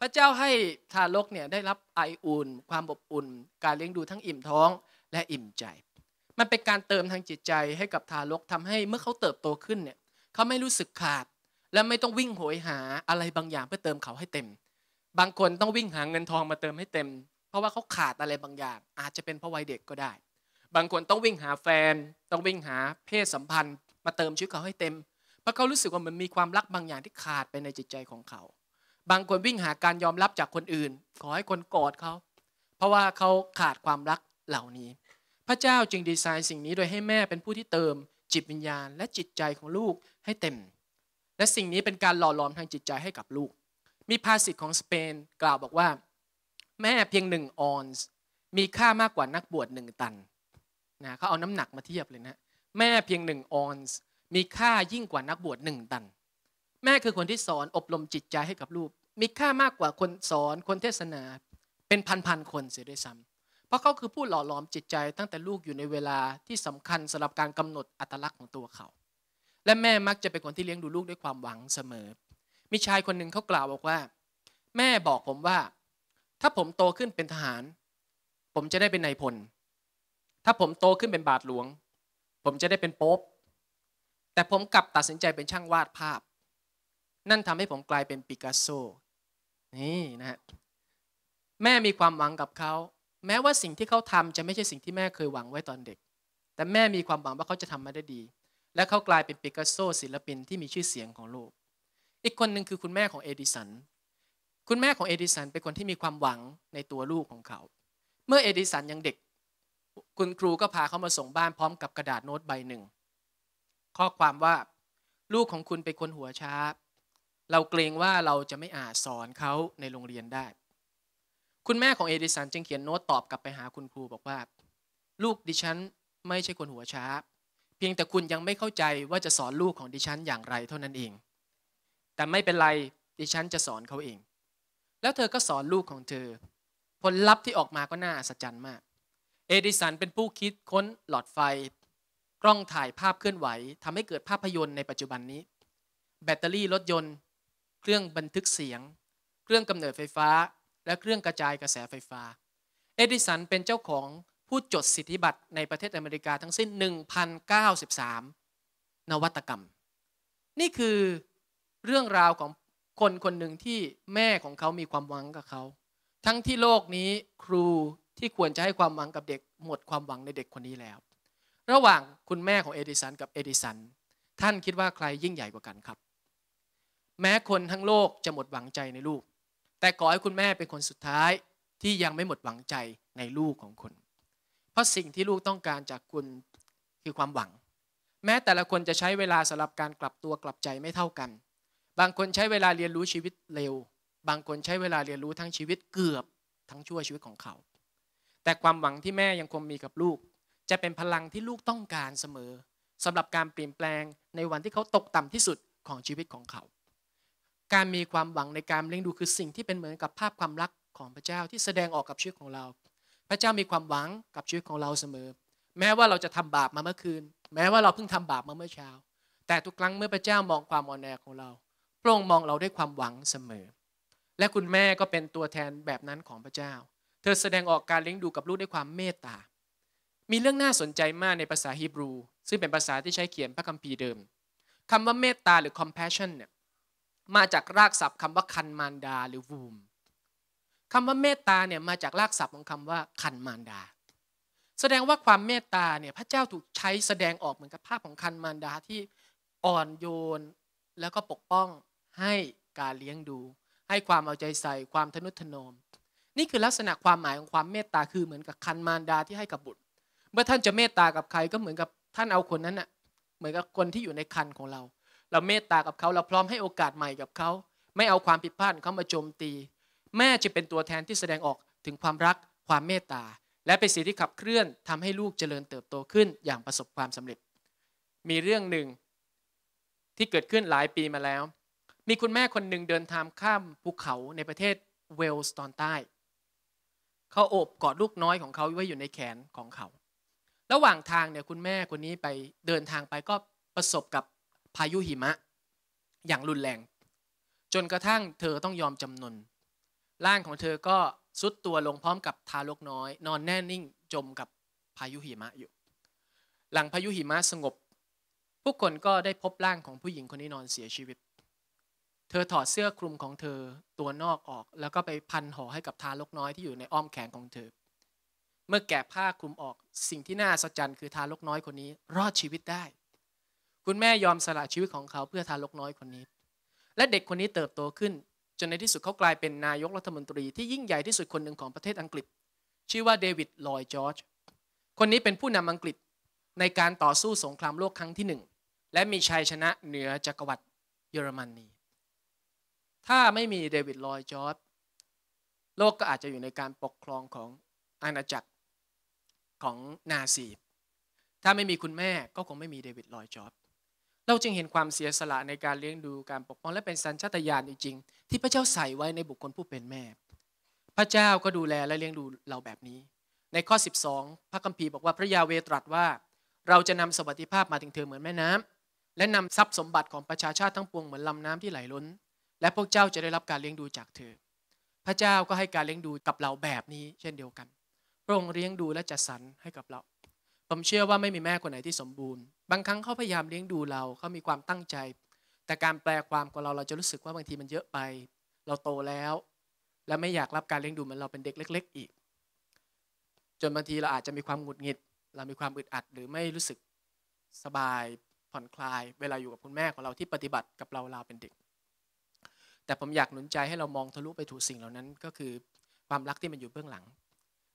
พระเจ้าให้ทารกเนี่ยได้รับไออุ่นความอบอุ่น การเลี้ยงดูทั้งอิ่มท้องและอิ่มใจ มันเป็นการเติมทางจิตใจให้กับทารกทำให้เมื่อเขาเติบโตขึ้นเนี่ยเขาไม่รู้สึกขาด และไม่ต้องวิ่งโหยหาอะไรบางอย่างเพื่อเติมเขาให้เต็ม บางคนต้องวิ่งหาเงินทองมาเติมให้เต็ม เพราะว่าเขาขาดอะไรบางอย่าง อาจจะเป็นเพราะวัยเด็กก็ได้ บางคนต้องวิ่งหาแฟน ต้องวิ่งหาเพศสัมพันธ์มาเติมชีวิตเขาให้เต็มเพราะเขารู้สึกว่ามันมีความรักบางอย่างที่ขาดไปในจิตใจของเขาบางคนวิ่งหาการยอมรับจากคนอื่น ขอให้คนกอดเขาเพราะว่าเขาขาดความรักเหล่านี้ พระเจ้าจึงดีไซน์สิ่งนี้โดยให้แม่เป็นผู้ที่เติม จิตวิญญาณและจิตใจของลูกให้เต็ม และสิ่งนี้เป็นการหล่อหลอมทางจิตใจให้กับลูก มีภาษิตของสเปน กล่าวบอกว่า แม่เพียงหนึ่งออนซ์มีค่ามากกว่านักบวชหนึ่งตันนะเขาเอาน้ำหนักมาเทียบเลยนะแม่เพียงหนึ่งออนซ์มีค่ายิ่งกว่านักบวชหนึ่งตันแม่คือคนที่สอนอบรมจิตใจให้กับลูกมีค่ามากกว่าคนสอนคนเทศนา เป็นพันๆคนเสียด้วยซ้ำเพราะเขาคือผู้หล่อหลอมจิตใจตั้งแต่ลูกอยู่ในเวลาที่สำคัญสำหรับการกำหนดอัตลักษณ์ของตัวเขา และแม่มักจะเป็นคนที่เลี้ยงดูลูกด้วยความหวังเสมอ มีชายคนหนึ่งเขากล่าวบอกว่า แม่บอกผมว่า ถ้าผมโตขึ้นเป็นทหาร ผมจะได้เป็นนายพลถ้าผมโตขึ้นเป็นบาทหลวง ผมจะได้เป็นโป๊บแต่ผมกลับตัดสินใจเป็นช่างวาดภาพนั่นทำให้ผมกลายเป็นปิกัสโซ นี่นะฮะแม่มีความหวังกับเขาแม้ว่าสิ่งที่เขาทำจะไม่ใช่สิ่งที่แม่เคยหวังไว้ตอนเด็ก แต่แม่มีความหวังว่าเขาจะทำมาได้ดี และเขากลายเป็นปิกัสโซศิลปินที่มีชื่อเสียงของโลก อีกคนหนึ่งคือคุณแม่ของเอดิสันคุณแม่ของเอดิสันเป็นคนที่มีความหวังในตัวลูกของเขาเมื่อเอดิสันยังเด็กคุณครูก็พาเขามาส่งบ้านพร้อมกับกระดาษโน้ตใบหนึ่งข้อความว่า ลูกของคุณเป็นคนหัวช้าเราเกรงว่าเราจะไม่อาจสอนเขาในโรงเรียนได้ คุณแม่ของเอดิสันจึงเขียนโน้ตตอบกลับไปหาคุณครูบอกว่า ลูกดิฉันไม่ใช่คนหัวช้าเพียงแต่คุณยังไม่เข้าใจว่าจะสอนลูกของดิฉัน อย่างไรเท่านั้นเอง แต่ไม่เป็นไรดิฉันจะสอนเขาเอง แล้วเธอก็สอนลูกของเธอ ผลลัพธ์ที่ออกมาก็น่าอัศจรรย์มากเอดิสันเป็นผู้คิดค้นหลอดไฟ กล้องถ่ายภาพเคลื่อนไหวทำให้เกิดภาพยนตร์ในปัจจุบันนี้ แบตเตอรี่รถยนต์เครื่องบันทึกเสียง เครื่องกำเนิดไฟฟ้า และเครื่องกระจายกระแสไฟฟ้า เอดิสันเป็นเจ้าของผู้จดสิทธิบัตรในประเทศอเมริกาทั้งสิ้น1,093นวัตกรรม นี่คือเรื่องราวของคนคนหนึ่งที่แม่ของเขามีความหวังกับเขา ทั้งที่โลกนี้ครูที่ควรจะให้ความหวังกับเด็กหมดความหวังในเด็กคนนี้แล้ว ระหว่างคุณแม่ของเอดิสันกับเอดิสัน ท่านคิดว่าใครยิ่งใหญ่กว่ากันครับแม้คนทั้งโลกจะหมดหวังใจในลูก แต่ขอให้คุณแม่เป็นคนสุดท้ายที่ยังไม่หมดหวังใจในลูกของคุณเพราะสิ่งที่ลูกต้องการจากคุณคือความหวัง แม้แต่ละคนจะใช้เวลาสำหรับการกลับตัวกลับใจไม่เท่ากัน บางคนใช้เวลาเรียนรู้ชีวิตเร็ว บางคนใช้เวลาเรียนรู้ทั้งชีวิตเกือบ ทั้งชั่วชีวิตของเขา แต่ความหวังที่แม่ยังคงมีกับลูก จะเป็นพลังที่ลูกต้องการเสมอสำหรับการเปลี่ยนแปลงในวันที่เขาตกต่ำที่สุดของชีวิตของเขาการมีความหวังในการเลี้ยงดูคือสิ่งที่เป็นเหมือนกับภาพความรักของพระเจ้าที่แสดงออกกับชีวิตของเรา พระเจ้ามีความหวังกับชีวิตของเราเสมอ แม้ว่าเราจะทำบาปมาเมื่อคืน แม้ว่าเราเพิ่งทำบาปมาเมื่อเช้า แต่ทุกครั้งเมื่อพระเจ้ามองความอ่อนแอของเรา พระองค์มองเราด้วยความหวังเสมอ และคุณแม่ก็เป็นตัวแทนแบบนั้นของพระเจ้า เธอแสดงออกการเลี้ยงดูกับลูกด้วยความเมตตา มีเรื่องน่าสนใจมากในภาษาฮีบรู ซึ่งเป็นภาษาที่ใช้เขียนพระคัมภีร์เดิมคำว่าเมตตาหรือ compassion เนี่ยมาจากรากศัพท์คำว่าคันมารดาหรือวูมคำว่าเมตตาเนี่ยมาจากรากศัพท์ของคำว่าคันมารดา แสดงว่าความเมตตาเนี่ยพระเจ้าถูกใช้แสดงออกเหมือนกับภาพของคันมารดาที่อ่อนโยน แล้วก็ปกป้องให้การเลี้ยงดู ให้ความเอาใจใส่ความทนุถนอม นี่คือลักษณะความหมายของความเมตตาคือเหมือนกับคันมารดาที่ให้กับบุตร เมื่อท่านจะเมตตากับใครก็เหมือนกับท่านเอาคนนั้นอะเหมือนกับคนที่อยู่ในคันของเราเราเมตตากับเขาเราพร้อมให้โอกาสใหม่กับเขา ไม่เอาความผิดพลาดเขามาโจมตี แม่จะเป็นตัวแทนที่แสดงออกถึงความรักความเมตตา และเป็นสิ่งที่ขับเคลื่อนทำให้ลูกเจริญเติบโตขึ้น อย่างประสบความสำเร็จ มีเรื่องหนึ่ง ที่เกิดขึ้นหลายปีมาแล้ว มีคุณแม่คนหนึ่งเดินทางข้ามภูเขาในประเทศเวลส์ตอนใต้เขาโอบกอดลูกน้อยของเขาไว้อยู่ในแขนของเขาระหว่างทางเนี่ยคุณแม่คนนี้ไปเดินทางไปก็ประสบกับพายุหิมะ อย่างรุนแรงจนกระทั่งเธอต้องยอมจำนนร่างของเธอก็ซุดตัวลงพร้อมกับทารกน้อย นอนแน่นิ่งจมกับพายุหิมะอยู่ หลังพายุหิมะสงบผู้คนก็ได้พบร่างของผู้หญิงคนนี้นอนเสียชีวิต เธอถอดเสื้อคลุมของเธอตัวนอกออกแล้วก็ไปพันห่อให้กับทารกน้อยที่อยู่ในอ้อมแขนของเธอ เมื่อแกะผ้าคลุมออกสิ่งที่น่าสะใจคือทารกน้อยคนนี้ รอดชีวิตได้คุณแม่ยอมสละชีวิตของเขาเพื่อทารกน้อยคนนี้ และเด็กคนนี้เติบโตขึ้น จนในที่สุดเขากลายเป็นนายกรัฐมนตรีที่ยิ่งใหญ่ที่สุดคนหนึ่งของประเทศอังกฤษ ชื่อว่าเดวิดลอยจอร์จ คนนี้เป็นผู้นำอังกฤษในการต่อสู้สงครามโลกครั้งที่หนึ่งและมีชัยชนะเหนือจักรวรรดิเยอรมนี ถ้าไม่มีเดวิดลอยจอร์จโลกก็อาจจะอยู่ในการปกครองของอาณาจักรของนาซี ถ้าไม่มีคุณแม่ก็คงไม่มีเดวิดลอยจอร์จเราจึงเห็นความเสียสละในการเลี้ยงดูการปกป้องและเป็นสัญชาตญาณจริงๆที่พระเจ้าใส่ไว้ในบุคคลผู้เป็นแม่ พระเจ้าก็ดูแลและเลี้ยงดูเราแบบนี้ ในข้อ 12 พระคัมภีร์บอกว่าพระยาเวตรัสว่า เราจะนำสวัสดิภาพมาถึงเธอเหมือนแม่น้ำ และนำทรัพย์สมบัติของประชาชาติทั้งปวงเหมือนลำน้ำที่ไหลล้น และพวกเจ้าจะได้รับการเลี้ยงดูจากเธอ พระเจ้าก็ให้การเลี้ยงดูกับเราแบบนี้ เช่นเดียวกันพระองค์เลี้ยงดูและจัดสรรให้กับเราผมเชื่อว่าไม่มีแม่คนไหนที่สมบูรณ์ บางครั้งเขาพยายามเลี้ยงดูเราเขามีความตั้งใจ แต่การแปลความของเรา เราจะรู้สึกว่าบางทีมันเยอะไป เราโตแล้ว และไม่อยากรับการเลี้ยงดูเหมือนเราเป็นเด็กเล็กๆอีก จนบางทีเราอาจจะมีความหงุดหงิด เรามีความอึดอัด หรือไม่รู้สึกสบายผ่อนคลายเวลาอยู่กับคุณแม่ของเราที่ปฏิบัติกับเราเราเป็นเด็ก แต่ผมอยากหนุนใจให้เรามองทะลุไปถูกสิ่งเหล่านั้นก็คือ ความรักที่มันอยู่เบื้องหลัง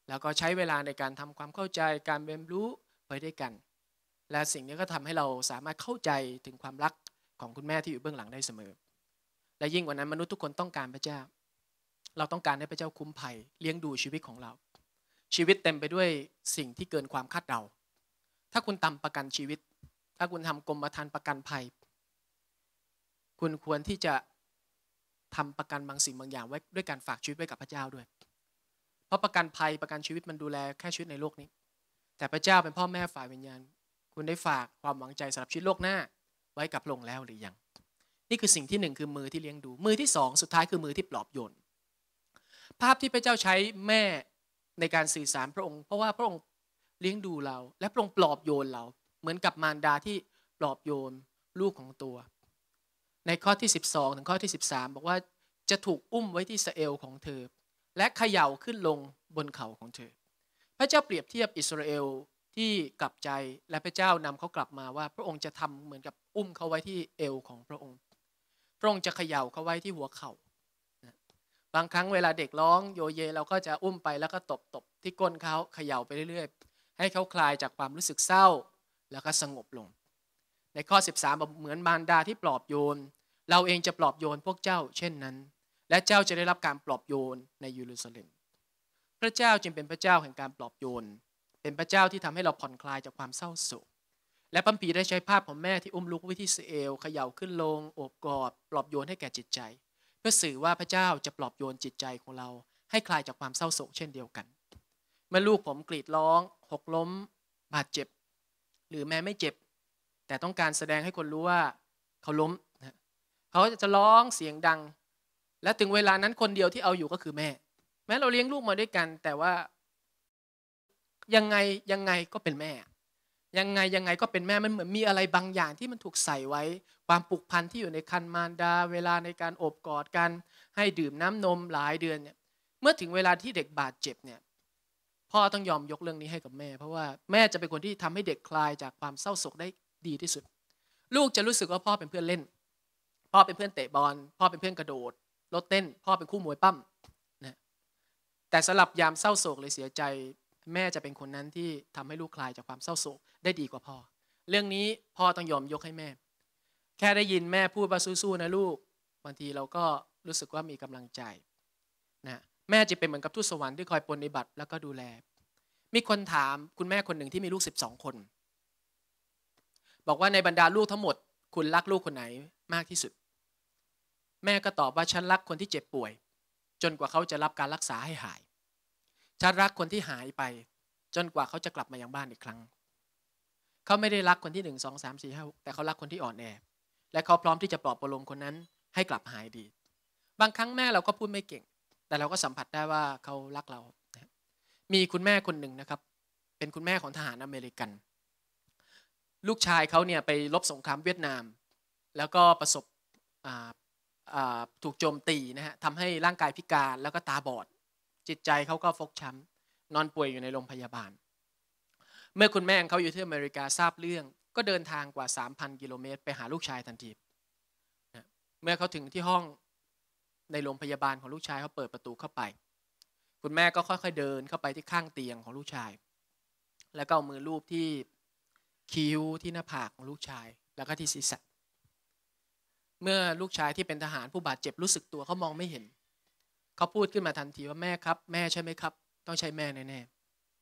แล้วก็ใช้เวลาในการทำความเข้าใจ การเรียนรู้ไปด้วยกัน และสิ่งนี้ก็ทำให้เราสามารถเข้าใจถึงความรักของคุณแม่ที่อยู่เบื้องหลังได้เสมอ และยิ่งกว่านั้นมนุษย์ทุกคนต้องการพระเจ้า เราต้องการให้พระเจ้าคุ้มภัยเลี้ยงดูชีวิตของเรา ชีวิตเต็มไปด้วยสิ่งที่เกินความคาดเดา ถ้าคุณทำประกันชีวิต ถ้าคุณทำกรมธรรม์ประกันภัย คุณควรที่จะทำประกันบางสิ่งบางอย่างไว้ด้วยการฝากชีวิตไว้กับพระเจ้าด้วย เพราะประกันภัยประกันชีวิตมันดูแลแค่ชีวิตในโลกนี้แต่พระเจ้าเป็นพ่อแม่ฝ่ายวิญญาณคุณได้ฝากความหวังใจสำหรับชีวิตโลกหน้าไว้กับลงแล้วหรือยังนี่คือสิ่งที่หนึ่งคือมือที่เลี้ยงดู มือที่สองสุดท้ายคือมือที่ปลอบโยนภาพที่พระเจ้าใช้แม่ในการสื่อสารพระองค์ เพราะว่าพระองค์เลี้ยงดูเรา และพระองค์ปลอบโยนเรา เหมือนกับมารดาที่ปลอบโยนลูกของตัว ในข้อที่ 12ถึงข้อที่ 13 บอกว่าจะถูกอุ้มไว้ที่สเอลของเธอและเขย่าขึ้นลงบนเขาของเธอพระเจ้าเปรียบเทียบอิสราเอลที่กลับใจและพระเจ้านำเขากลับมาว่า พระองค์จะทำเหมือนกับอุ้มเขาไว้ที่เอวของพระองค์พระองค์จะเขย่าเขาไว้ที่หัวเขา่าบางครั้งเวลาเด็กร้องโยเยเราก็จะอุ้มไปแล้วก็ตบตบที่ก้นเขาเขย่าไปเรื่อยๆ ให้เขาคลายจากความรู้สึกเศร้าแล้วก็สงบลง ในข้อ 13บเหมือนมารดาที่ปลอบโยนเราเองจะปลอบโยนพวกเจ้า เช่นนั้น และเจ้าจะได้รับการปลอบโยนในยูรูซาเล็มพระเจ้าจึงเป็นพระเจ้าแห่งการปลอบโยนเป็นพระเจ้าที่ทำให้เราผ่อนคลายจากความเศร้าโศกและพัมผีได้ใช้ภาพของแม่ที่อุ้มลูกไว้ที่เอลเขย่าขึ้นลงโอบกอดปลอบโยนให้แก่จิตใจ เพื่อสื่อว่าพระเจ้าจะปลอบโยนจิตใจของเราให้คลายจากความเศร้าโศกเช่นเดียวกันเมื่อลูกผมกรีดร้อง หกล้ม บาดเจ็บหรือแม้ไม่เจ็บ แต่ต้องการแสดงให้คนรู้ว่าเขาล้ม เขาจะร้องเสียงดัง และถึงเวลานั้นคนเดียวที่เอาอยู่ก็คือแม่แม้เราเลี้ยงลูกมาด้วยกัน แต่ว่ายังไงยังไงก็เป็นแม่ยังไงยังไงก็เป็นแม่มันเหมือนมีอะไรบางอย่างที่มันถูกใส่ไว้ความผูกพันที่อยู่ในคันมารดาเวลาในการอบกอดกัน ให้ดื่มน้ำนมหลายเดือนเนี่ยเมื่อถึงเวลาที่เด็กบาดเจ็บเนี่ยพ่อต้องยอมยกเรื่องนี้ให้กับแม่เพราะว่าแม่จะเป็นคนที่ทำให้เด็กคลายจากความเศร้าโศกได้ดีที่สุด ลูกจะรู้สึกว่าพ่อเป็นเพื่อนเล่นพ่อเป็นเพื่อนเตะบอลพ่อเป็นเพื่อนกระโดดรถเต้นพ่อเป็นคู่มวยปั้มแต่สำหรับยามเศร้าโศกหรือเสียใจ แม่จะเป็นคนนั้นที่ทำให้ลูกคลายจากความเศร้าโศกได้ดีกว่าพ่อเรื่องนี้พ่อต้องยอมยกให้แม่ แค่ได้ยินแม่พูดว่าสู้ๆนะลูกบางทีเราก็รู้สึกว่ามีกำลังใจนะแม่จะเป็นเหมือนกับทูตสวรรค์ที่คอยปนใิบัตรแล้วก็ดูแลมีคนถามคุณแม่คนหนึ่งที่มีลูก 12 คน บอกว่าในบรรดาลูกทั้งหมด คุณรักลูกคนไหนมากที่สุด แม่ก็ตอบว่าฉันรักคนที่เจ็บป่วยจนกว่าเขาจะรับการรักษาให้หายฉันรักคนที่หายไป จนกว่าเขาจะกลับมายังบ้านอีกครั้ง เขาไม่ได้รักคนที่หนึ่งสองสามสี่ห้าแต่เขารักคนที่อ่อนแอและเขาพร้อมที่จะปลอบประโลมคนนั้น ให้กลับหายดี บางครั้งแม่เราก็พูดไม่เก่ง แต่เราก็สัมผัสได้ว่าเขารักเรา มีคุณแม่คนหนึ่งนะครับ เป็นคุณแม่ของทหารอเมริกัน ลูกชายเขาเนี่ยไปรบสงครามเวียดนาม แล้วก็ประสบถูกโจมตีนะฮะทำให้ร่างกายพิการแล้วก็ตาบอด จิตใจเขาก็ฟกช้ำนอนป่วยอยู่ในโรงพยาบาล เมื่อคุณแม่เขาอยู่ที่อเมริกาทราบเรื่องก็เดินทางกว่า3,000กิโลเมตรไปหาลูกชายทันทีเมื่อเขาถึงที่ห้องในโรงพยาบาลของลูกชายเขาเปิดประตูเข้าไป คุณแม่ก็ค่อยๆเดินเข้าไปที่ข้างเตียงของลูกชาย แล้วก็เอามือลูบที่คิ้วที่หน้าผากของลูกชาย แล้วก็ที่ศีรษะเมื่อลูกชายที่เป็นทหารผู้บาดเจ็บรู้สึกตัวเขามองไม่เห็น เขาพูดขึ้นมาทันทีว่าแม่ครับ แม่ใช่ไหมครับ ต้องใช่แม่แน่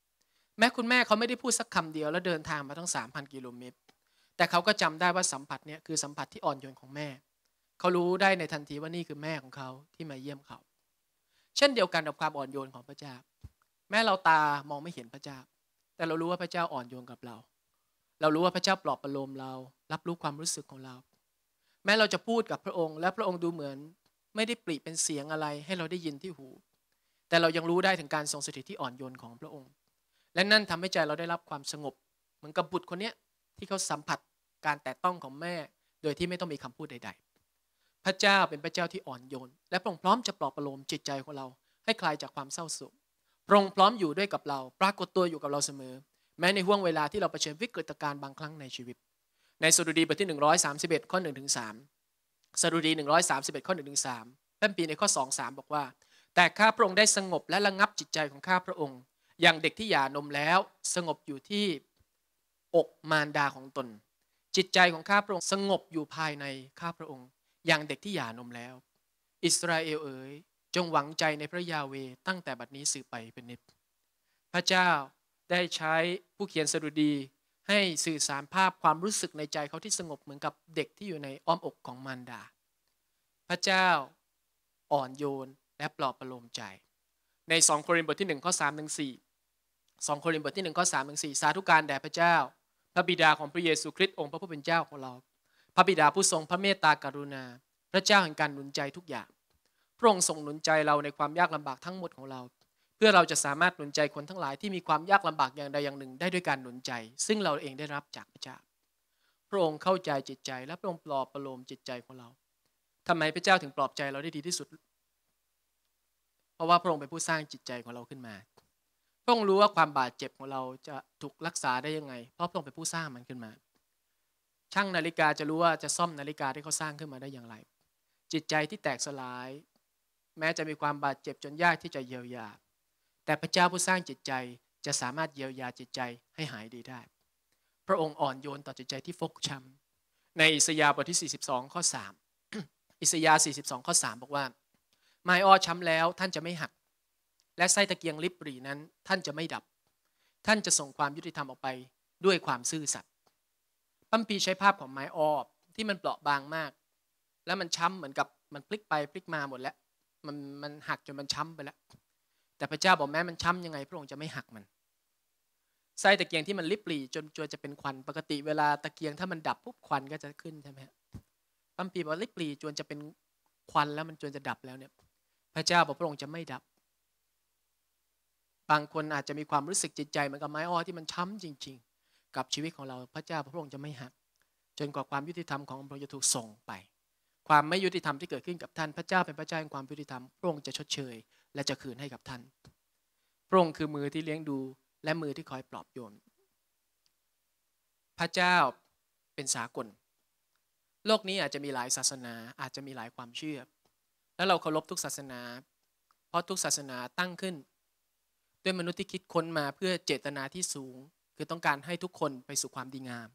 ๆแม้คุณแม่เขาไม่ได้พูดสักคำเดียวแล้วเดินทางมาทั้ง3,000กิโลเมตร แต่เขาก็จำได้ว่าสัมผัสเนี่ยคือสัมผัสที่อ่อนโยนของแม่เขารู้ได้ในทันทีว่านี่คือแม่ของเขาที่มาเยี่ยมเขาเช่นเดียวกันกับความอ่อนโยนของพระเจ้าแม้เราตามองไม่เห็นพระเจ้าแต่เรารู้ว่าพระเจ้าอ่อนโยนกับเรา เรารู้ว่าพระเจ้าปลอบประโลมเรา รับรู้ความรู้สึกของเราแม้เราจะพูดกับพระองค์ และพระองค์ดูเหมือน ไม่ได้ปลีเป็นเสียงอะไรให้เราได้ยินที่หู แต่เรายังรู้ได้ถึงการทรงสถิตที่อ่อนโยนของพระองค์ และนั่นทำให้ใจเราได้รับความสงบ เหมือนกับบุตรคนนี้ที่เขาสัมผัสการแตะต้องของแม่โดยที่ไม่ต้องมีคำพูดใด ๆ พระเจ้าเป็นพระเจ้าที่อ่อนโยนและพระองค์พร้อมจะปลอบประโลมจิตใจของเราให้คลายจากความเศร้าโศกพระองค์พร้อมอยู่ด้วยกับเราปรากฏตัวอยู่กับเราเสมอ แม้ในห่วงเวลาที่เราเผชิญวิกฤตการณ์บางครั้งในชีวิตในสดุดีบทที่ 131ข้อ1ถึง3สดุดี 131ข้อ1ถึง3ท่านปีในข้อ2 3บอกว่า แต่ข้าพระองค์ได้สงบและระงับจิตใจของข้าพระองค์ อย่างเด็กที่หย่านมแล้วสงบอยู่ที่อกมารดาของตน จิตใจของข้าพระองค์สงบอยู่ภายในข้าพระองค์ อย่างเด็กที่หย่านมแล้ว อิสราเอลเอ๋ยจงหวังใจในพระยาเวตั้งแต่บัดนี้สืบไปเป็นนิพพระเจ้าได้ใช้ผู้เขียนสดุดีให้สื่อสารภาพความรู้สึกในใจเขาที่สงบเหมือนกับเด็กที่อยู่ในอ้อมอกของมารดา พระเจ้าอ่อนโยนและปลอบประโลมใจ ใน 2 โครินธ์บทที่ 1 ข้อ3ถึง4 2 โครินธ์บทที่ 1 ข้อ3ถึง4สาธุการแด่พระเจ้า พระบิดาของพระเยซูคริสต์องค์พระผู้เป็นเจ้าของเรา พระบิดาผู้ทรงพระเมตตากรุณา พระเจ้าแห่งการหนุนใจทุกอย่าง พระองค์ทรงหนุนใจเราในความยากลำบากทั้งหมดของเราเพื่อเราจะสามารถหนุนใจคนทั้งหลายที่มีความยากลำบากอย่างใดอย่างหนึ่ง ได้ด้วยการหนุนใจ ซึ่งเราเองได้รับจากพระเจ้าพระองค์เข้าใจจิตใจ และพระองค์ปลอบประโลมจิตใจของเรา ทำไมพระเจ้าถึงปลอบใจเราได้ดีที่สุด เพราะว่าพระองค์เป็นผู้สร้างจิตใจของเราขึ้นมา พระองค์รู้ว่าความบาดเจ็บของเราจะถูกรักษาได้ยังไงเพราะพระองค์เป็นผู้สร้างมันขึ้นมา ช่างนาฬิกาจะรู้ว่าจะซ่อมนาฬิกาที่เขาสร้างขึ้นมาได้อย่างไร จิตใจที่แตกสลาย แม้จะมีความบาดเจ็บจนยากที่จะเยียวยาแต่พระเจ้าผู้สร้างจิตใจจะสามารถเยียวยาจิตใจให้หายดีได้ พระองค์อ่อนโยนต่อจิตใจที่ฟกช้ำ ในอิสยาห์บทที่ 42 ข้อ 3 อิสยาห์42 ข้อ 3 บอกว่า ไม้อ้อช้ำแล้วท่านจะไม่หัก และไส้ตะเกียงลิบปรีนั้นท่านจะไม่ดับ ท่านจะส่งความยุติธรรมออกไป ด้วยความซื่อสัตย์ปั้มปีใช้ภาพของไม้อ้อที่มันเปราะบางมาก แล้วมันช้ำเหมือนกับมันพลิกไปพลิกมาหมดแล้ว มันมันหักจนมันช้ำไปแล้วแต่พระเจ้าบอกแม้มันช้ำยังไงพระองค์จะไม่หักมันไส้ตะเกียงที่มันลิบหลีจนจวนจะเป็นควันปกติเวลาตะเกียงถ้ามันดับปุ๊บควันก็จะขึ้นใช่ไหมฮะพัมปีบอกลิบหลีจวนจะเป็นควันแล้วมันจวนจะดับแล้วเนี่ยพระเจ้าบอกพระองค์จะไม่ดับ บางคนอาจจะมีความรู้สึกจิตใจเหมือนกับไม้อ้อที่มันช้ำจริง ๆ กับชีวิตของเราพระเจ้าพระองค์จะไม่หักจนกว่าความยุติธรรมของพระองค์จะถูกส่งไป ความไม่ยุติธรรมที่เกิดขึ้นกับท่านพระเจ้าเป็นพระเจ้าแห่งความยุติธรรมพระองค์จะชดเชยและจะคืนให้กับท่าน พระองค์คือมือที่เลี้ยงดู และมือที่คอยปลอบโยน พระเจ้าเป็นสากล โลกนี้อาจจะมีหลายศาสนาอาจจะมีหลายความเชื่อ แล้วเราเคารพทุกศาสนา เพราะทุกศาสนาตั้งขึ้นด้วยมนุษย์ที่คิดค้นมาเพื่อเจตนาที่สูง คือต้องการให้ทุกคนไปสู่ความดีงาม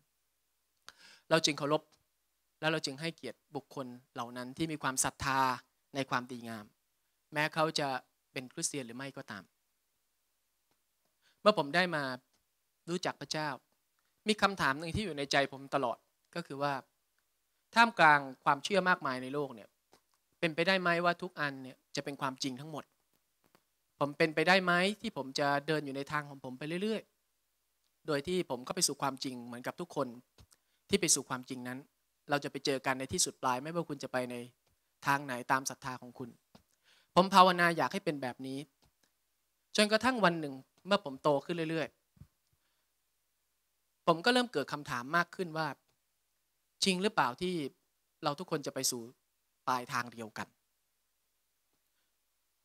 เราจึงเคารพและเราจึงให้เกียรติบุคคลเหล่านั้นที่มีความศรัทธาในความดีงาม แม้เขาจะเป็นคริสเตียนหรือไม่ก็ตาม เมื่อผมได้มารู้จักพระเจ้า มีคำถามหนึ่งที่อยู่ในใจผมตลอดก็คือว่า ท่ามกลางความเชื่อมากมายในโลกเนี่ยเป็นไปได้ไหมว่าทุกอันเนี่ยจะเป็นความจริงทั้งหมด ผมเป็นไปได้ไหมที่ผมจะเดินอยู่ในทางของผมไปเรื่อยๆ โดยที่ผมก็ไปสู่ความจริงเหมือนกับทุกคนที่ไปสู่ความจริงนั้น เราจะไปเจอกันในที่สุดปลายไม่ว่าคุณจะไปในทางไหนตามศรัทธาของคุณผมภาวนาอยากให้เป็นแบบนี้จนกระทั่งวันหนึ่งเมื่อผมโตขึ้นเรื่อย ๆ ผมก็เริ่มเกิดคำถามมากขึ้นว่าจริงหรือเปล่าที่เราทุกคนจะไปสู่ปลายทางเดียวกัน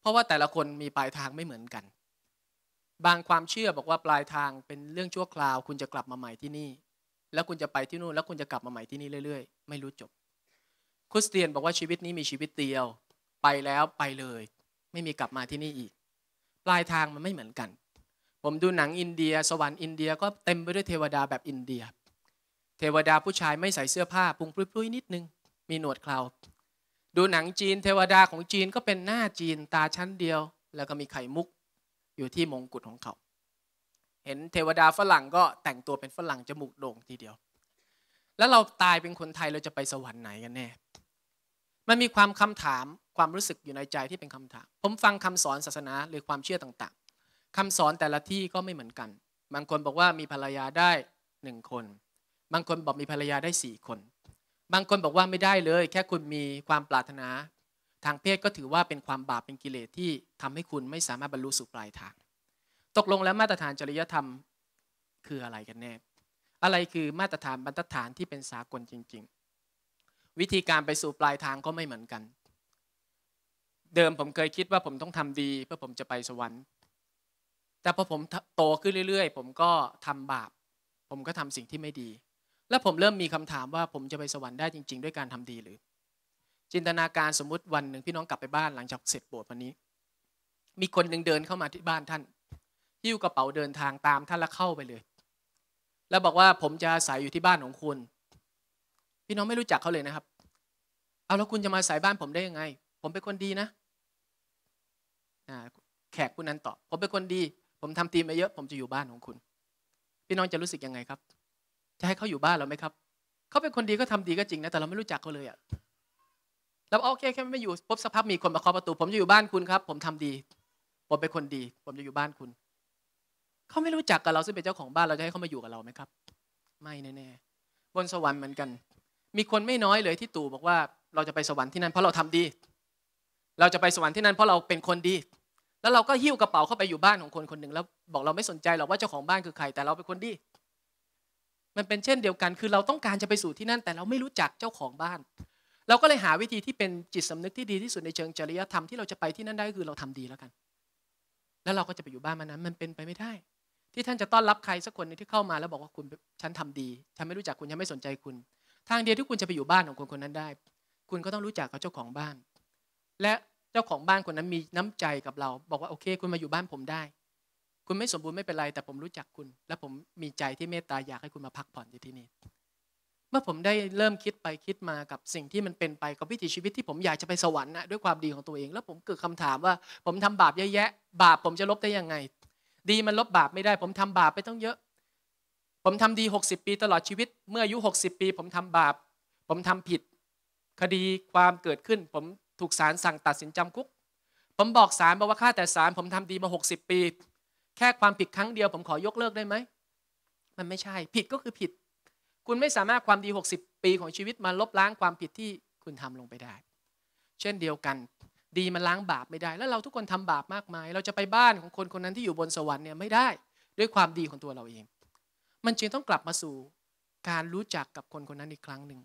เพราะว่าแต่ละคนมีปลายทางไม่เหมือนกัน บางความเชื่อบอกว่าปลายทางเป็นเรื่องชั่วคราว คุณจะกลับมาใหม่ที่นี่ แล้วคุณจะไปที่นู่นแล้วคุณจะกลับมาใหม่ที่นี่เรื่อยๆ ไม่รู้จบครสเตียนบอกว่าชีวิตนี้มีชีวิตเดียวไปแล้วไปเลยไม่มีกลับมาที่นี่อีก ปลายทางมันไม่เหมือนกัน ผมดูหนังอินเดีย สวรรค์อินเดียก็เต็มไปด้วยเทวดาแบบอินเดีย เทวดาผู้ชายไม่ใส่เสื้อผ้าพุงพลุยๆนิดนึง มีหนวดเคราดูหนังจีน เทวดาของจีนก็เป็นหน้าจีนตาชั้นเดียว แล้วก็มีไข่มุกอยู่ที่มงกุฎของเขา เห็นเทวดาฝรั่งก็แต่งตัวเป็นฝรั่งจมูกโด่งทีเดียว แล้วเราตายเป็นคนไทยเราจะไปสวรรค์ไหนกันแน่มันมีความคำถามความรู้สึกอยู่ในใจที่เป็นคำถาม ผมฟังคำสอนศาสนาหรือความเชื่อต่างๆ คำสอนแต่ละที่ก็ไม่เหมือนกัน บางคนบอกว่ามีภรรยาได้หนึ่งคน บางคนบอกมีภรรยาได้สี่คน บางคนบอกว่าไม่ได้เลย แค่คุณมีความปรารถนา ทางเพศก็ถือว่าเป็นความบาปเป็นกิเลสที่ทำให้คุณไม่สามารถบรรลุสู่ปลายทาง ตกลงแล้วมาตรฐานจริยธรรมคืออะไรกันแน่ อะไรคือมาตรฐานบรรทัดฐานที่เป็นสากลจริงๆ วิธีการไปสู่ปลายทางก็ไม่เหมือนกันเดิมผมเคยคิดว่าผมต้องทำดี เพื่อผมจะไปสวรรค์แต่พอผมโตขึ้นเรื่อยๆ ผมก็ทำบาป ผมก็ทำสิ่งที่ไม่ดี แล้วผมเริ่มมีคำถามว่าผมจะไปสวรรค์ได้จริงๆ ด้วยการทำดีหรือ จินตนาการสมมุติวันหนึ่งพี่น้องกลับไปบ้านหลังจากเสร็จโบสถ์วันนี้ มีคนหนึ่งเดินเข้ามาที่บ้านท่านหิ้วกระเป๋าเดินทางตามท่านแล้วเข้าไปเลย แล้วบอกว่าผมจะอาศัยอยู่ที่บ้านของคุณ พี่น้องไม่รู้จักเขาเลยนะครับเอาแล้วคุณจะมาอาศัยบ้านผมได้ยังไงผมเป็นคนดีนะ แขกคุณนั้นตอบผมเป็นคนดี ผมทำทีมมาเยอะ ผมจะอยู่บ้านของคุณ พี่น้องจะรู้สึกยังไงครับ จะให้เขาอยู่บ้านเราไหมครับ เขาเป็นคนดีก็ทำดีก็จริงนะ แต่เราไม่รู้จักเขาเลยอะแล้วโอเคแค่ไม่อยู่ปุ๊บสักพักมีคนมาเคาะประตู ผมจะอยู่บ้านคุณครับ ผมทำดี ผมเป็นคนดี ผมจะอยู่บ้านคุณ เขาไม่รู้จักกับเราซึ่งเป็นเจ้าของบ้าน เราจะให้เขามาอยู่กับเราไหมครับ ไม่แน่ๆบนสวรรค์เหมือนกัน มีคนไม่น้อยเลยที่ตู่บอกว่าเราจะไปสวรรค์ที่นั่นเพราะเราทำดีเราจะไปสวรรค์ที่นั่นเพราะเราเป็นคนดี แล้วเราก็หิ้วกระเป๋าเข้าไปอยู่บ้านของคนคนหนึ่งแล้วบอกเราไม่สนใจหรอกว่าเจ้าของบ้านคือใคร แต่เราเป็นคนดี มันเป็นเช่นเดียวกันคือเราต้องการจะไปสู่ที่นั่นแต่เราไม่รู้จักเจ้าของบ้าน เราก็เลยหาวิธีที่เป็นจิตสำนึกที่ดีที่สุดในเชิงจริยธรรมที่เราจะไปที่นั่นได้คือเราทำดีแล้วกัน แล้วเราก็จะไปอยู่บ้านมันนั้น มันเป็นไปไม่ได้ ที่ท่านจะต้อนรับใครสักคนนที่เข้ามาแล้วบอกว่าคุณฉันทำดีฉันไม่รู้จักคุณฉันไม่สนใจคุณ ทางเดียวที่คุณจะไปอยู่บ้านของคนคนนั้นได้ คุณก็ต้องรู้จักกับเจ้าของบ้านและเจ้าของบ้านคนนั้นมีน้ำใจกับเรา บอกว่าโอเค คุณมาอยู่บ้านผมได้ คุณไม่สมบูรณ์ไม่เป็นไร แต่ผมรู้จักคุณ และผมมีใจที่เมตตาอยากให้คุณมาพักผ่อนอยู่ที่นี่เมื่อผมได้เริ่มคิดไปคิดมากับสิ่งที่มันเป็นไปกับวิถีชีวิตที่ผมอยากจะไปสวรรค์นะด้วยความดีของตัวเอง แล้วผมเกิดคำถามว่า ผมทำบาปเยอะแยะบาปผมจะลบได้ยังไง ดีมันลบบาปไม่ได้ ผมทำบาปไปต้องเยอะผมทำดี 60 ปี ตลอดชีวิต เมื่ออายุ 60 ปี ผมทำบาป ผมทำผิดคดีความเกิดขึ้นผมถูกศาลสั่งตัดสินจำคุก ผมบอกศาลบอกว่าข้าแต่ศาลผมทำดีมา 60 ปี แค่ความผิดครั้งเดียว ผมขอยกเลิกได้ไหม มันไม่ใช่ผิดก็คือผิด คุณไม่สามารถความดี 60 ปีของชีวิตมาลบล้างความผิดที่คุณทำลงไปได้ เช่นเดียวกัน ดีมันล้างบาปไม่ได้ แล้วเราทุกคนทำบาปมากมาย เราจะไปบ้านของคนคนนั้นที่อยู่บนสวรรค์เนี่ยไม่ได้ ด้วยความดีของตัวเราเอง มันจึงต้องกลับมาสู่ การรู้จักกับคนคนนั้นอีกครั้งหนึ่ง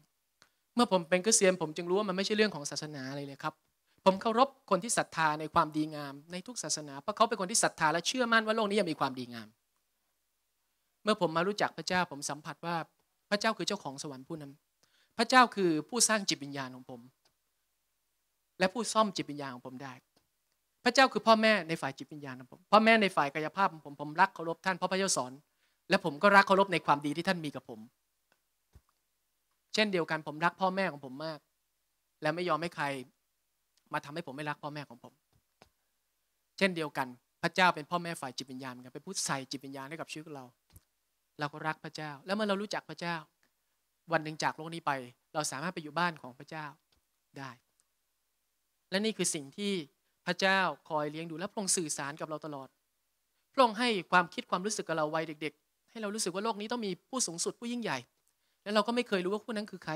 เมื่อผมเป็นคริสเตียนผมจึงรู้ว่ามันไม่ใช่เรื่องของศาสนาเลยเลยครับ ผมเคารพคนที่ศรัทธาในความดีงามในทุกศาสนาเพราะเขาเป็นคนที่ศรัทธาและเชื่อมั่นว่าโลกนี้ยังมีความดีงาม เมื่อผมมารู้จักพระเจ้าผมสัมผัสว่าพระเจ้าคือเจ้าของสวรรค์ผู้นั้นพระเจ้าคือผู้สร้างจิตวิญญาณของผม และผู้ซ่อมจิตวิญญาณของผมได้ พระเจ้าคือพ่อแม่ในฝ่ายจิตวิญญาณของผมพ่อแม่ในฝ่ายกายภาพของผมผมรักเคารพท่านเพราะพระเจ้าสอนและผมก็รักเคารพในความดีที่ท่านมีกับผมเช่นเดียวกันผมรักพ่อแม่ของผมมาก และไม่ยอมให้ใครมาทำให้ผมไม่รักพ่อแม่ของผม เช่นเดียวกันพระเจ้าเป็นพ่อแม่ฝ่ายจิตวิญญาณเหมือนกันเป็นผู้ใส่จิตวิญญาณให้กับชีวิตเรา เราก็รักพระเจ้าแล้วเมื่อเรารู้จักพระเจ้า วันหนึ่งจากโลกนี้ไปเราสามารถไปอยู่บ้านของพระเจ้าได้ และนี่คือสิ่งที่พระเจ้าคอยเลี้ยงดูและพระองค์สื่อสารกับเราตลอดพระองค์ให้ความคิดความรู้สึกกับเราวัยเด็ก ๆ ให้เรารู้สึกว่าโลกนี้ต้องมีผู้สูงสุดผู้ยิ่งใหญ่แล้วเราก็ไม่เคยรู้ว่าผู้นั้นคือใคร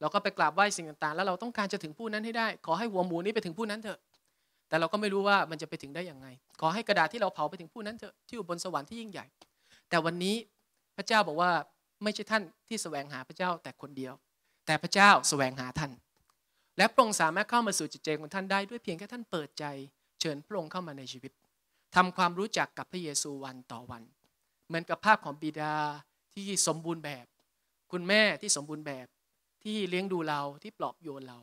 เราก็ไปกราบไหว้สิ่งต่างๆ แล้วเราต้องการจะถึงผู้นั้นให้ได้ ขอให้หัวหมูนี้ไปถึงผู้นั้นเถอะ แต่เราก็ไม่รู้ว่ามันจะไปถึงได้อย่างไง ขอให้กระดาษที่เราเผาไปถึงผู้นั้นเถอะ ที่อยู่บนสวรรค์ที่ยิ่งใหญ่ แต่วันนี้พระเจ้าบอกว่าไม่ใช่ท่านที่แสวงหาพระเจ้าแต่คนเดียว แต่พระเจ้าแสวงหาท่าน และพระองค์สามารถเข้ามาสู่จิตใจของท่านได้ด้วยเพียงแค่ท่านเปิดใจเชิญพระองค์เข้ามาในชีวิต ทำความรู้จักกับพระเยซูวันต่อวัน เหมือนกับภาพของบิดาที่สมบูรณ์แบบคุณแม่ที่สมบูรณ์แบบที่เลี้ยงดูเราที่ปลอบโยนเรา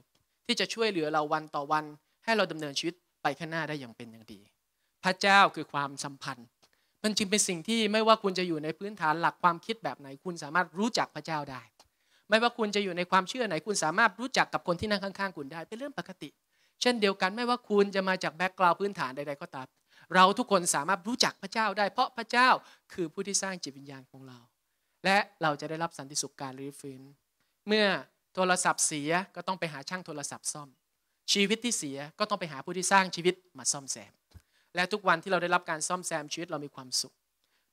ที่จะช่วยเหลือเราวันต่อวัน ให้เราดำเนินชีวิตไปข้างหน้าได้อย่างเป็นอย่างดี พระเจ้าคือความสัมพันธ์มันจึงเป็นสิ่งที่ไม่ว่าคุณจะอยู่ในพื้นฐานหลักความคิดแบบไหนคุณสามารถรู้จักพระเจ้าได้ ไม่ว่าคุณจะอยู่ในความเชื่อไหน คุณสามารถรู้จักกับคนที่นั่งข้างๆ คุณได้เป็นเรื่องปกติ เช่นเดียวกันไม่ว่าคุณจะมาจากแบ็กกราวพื้นฐานใดๆก็ตามเราทุกคนสามารถรู้จักพระเจ้าได้เพราะพระเจ้าคือผู้ที่สร้างจิตวิญญาณของเราและเราจะได้รับสันติสุขการรื้อฟื้นเมื่อโทรศัพท์เสียก็ต้องไปหาช่างโทรศัพท์ซ่อม ชีวิตที่เสียก็ต้องไปหาผู้ที่สร้างชีวิตมาซ่อมแซม และทุกวันที่เราได้รับการซ่อมแซมชีวิตเรามีความสุข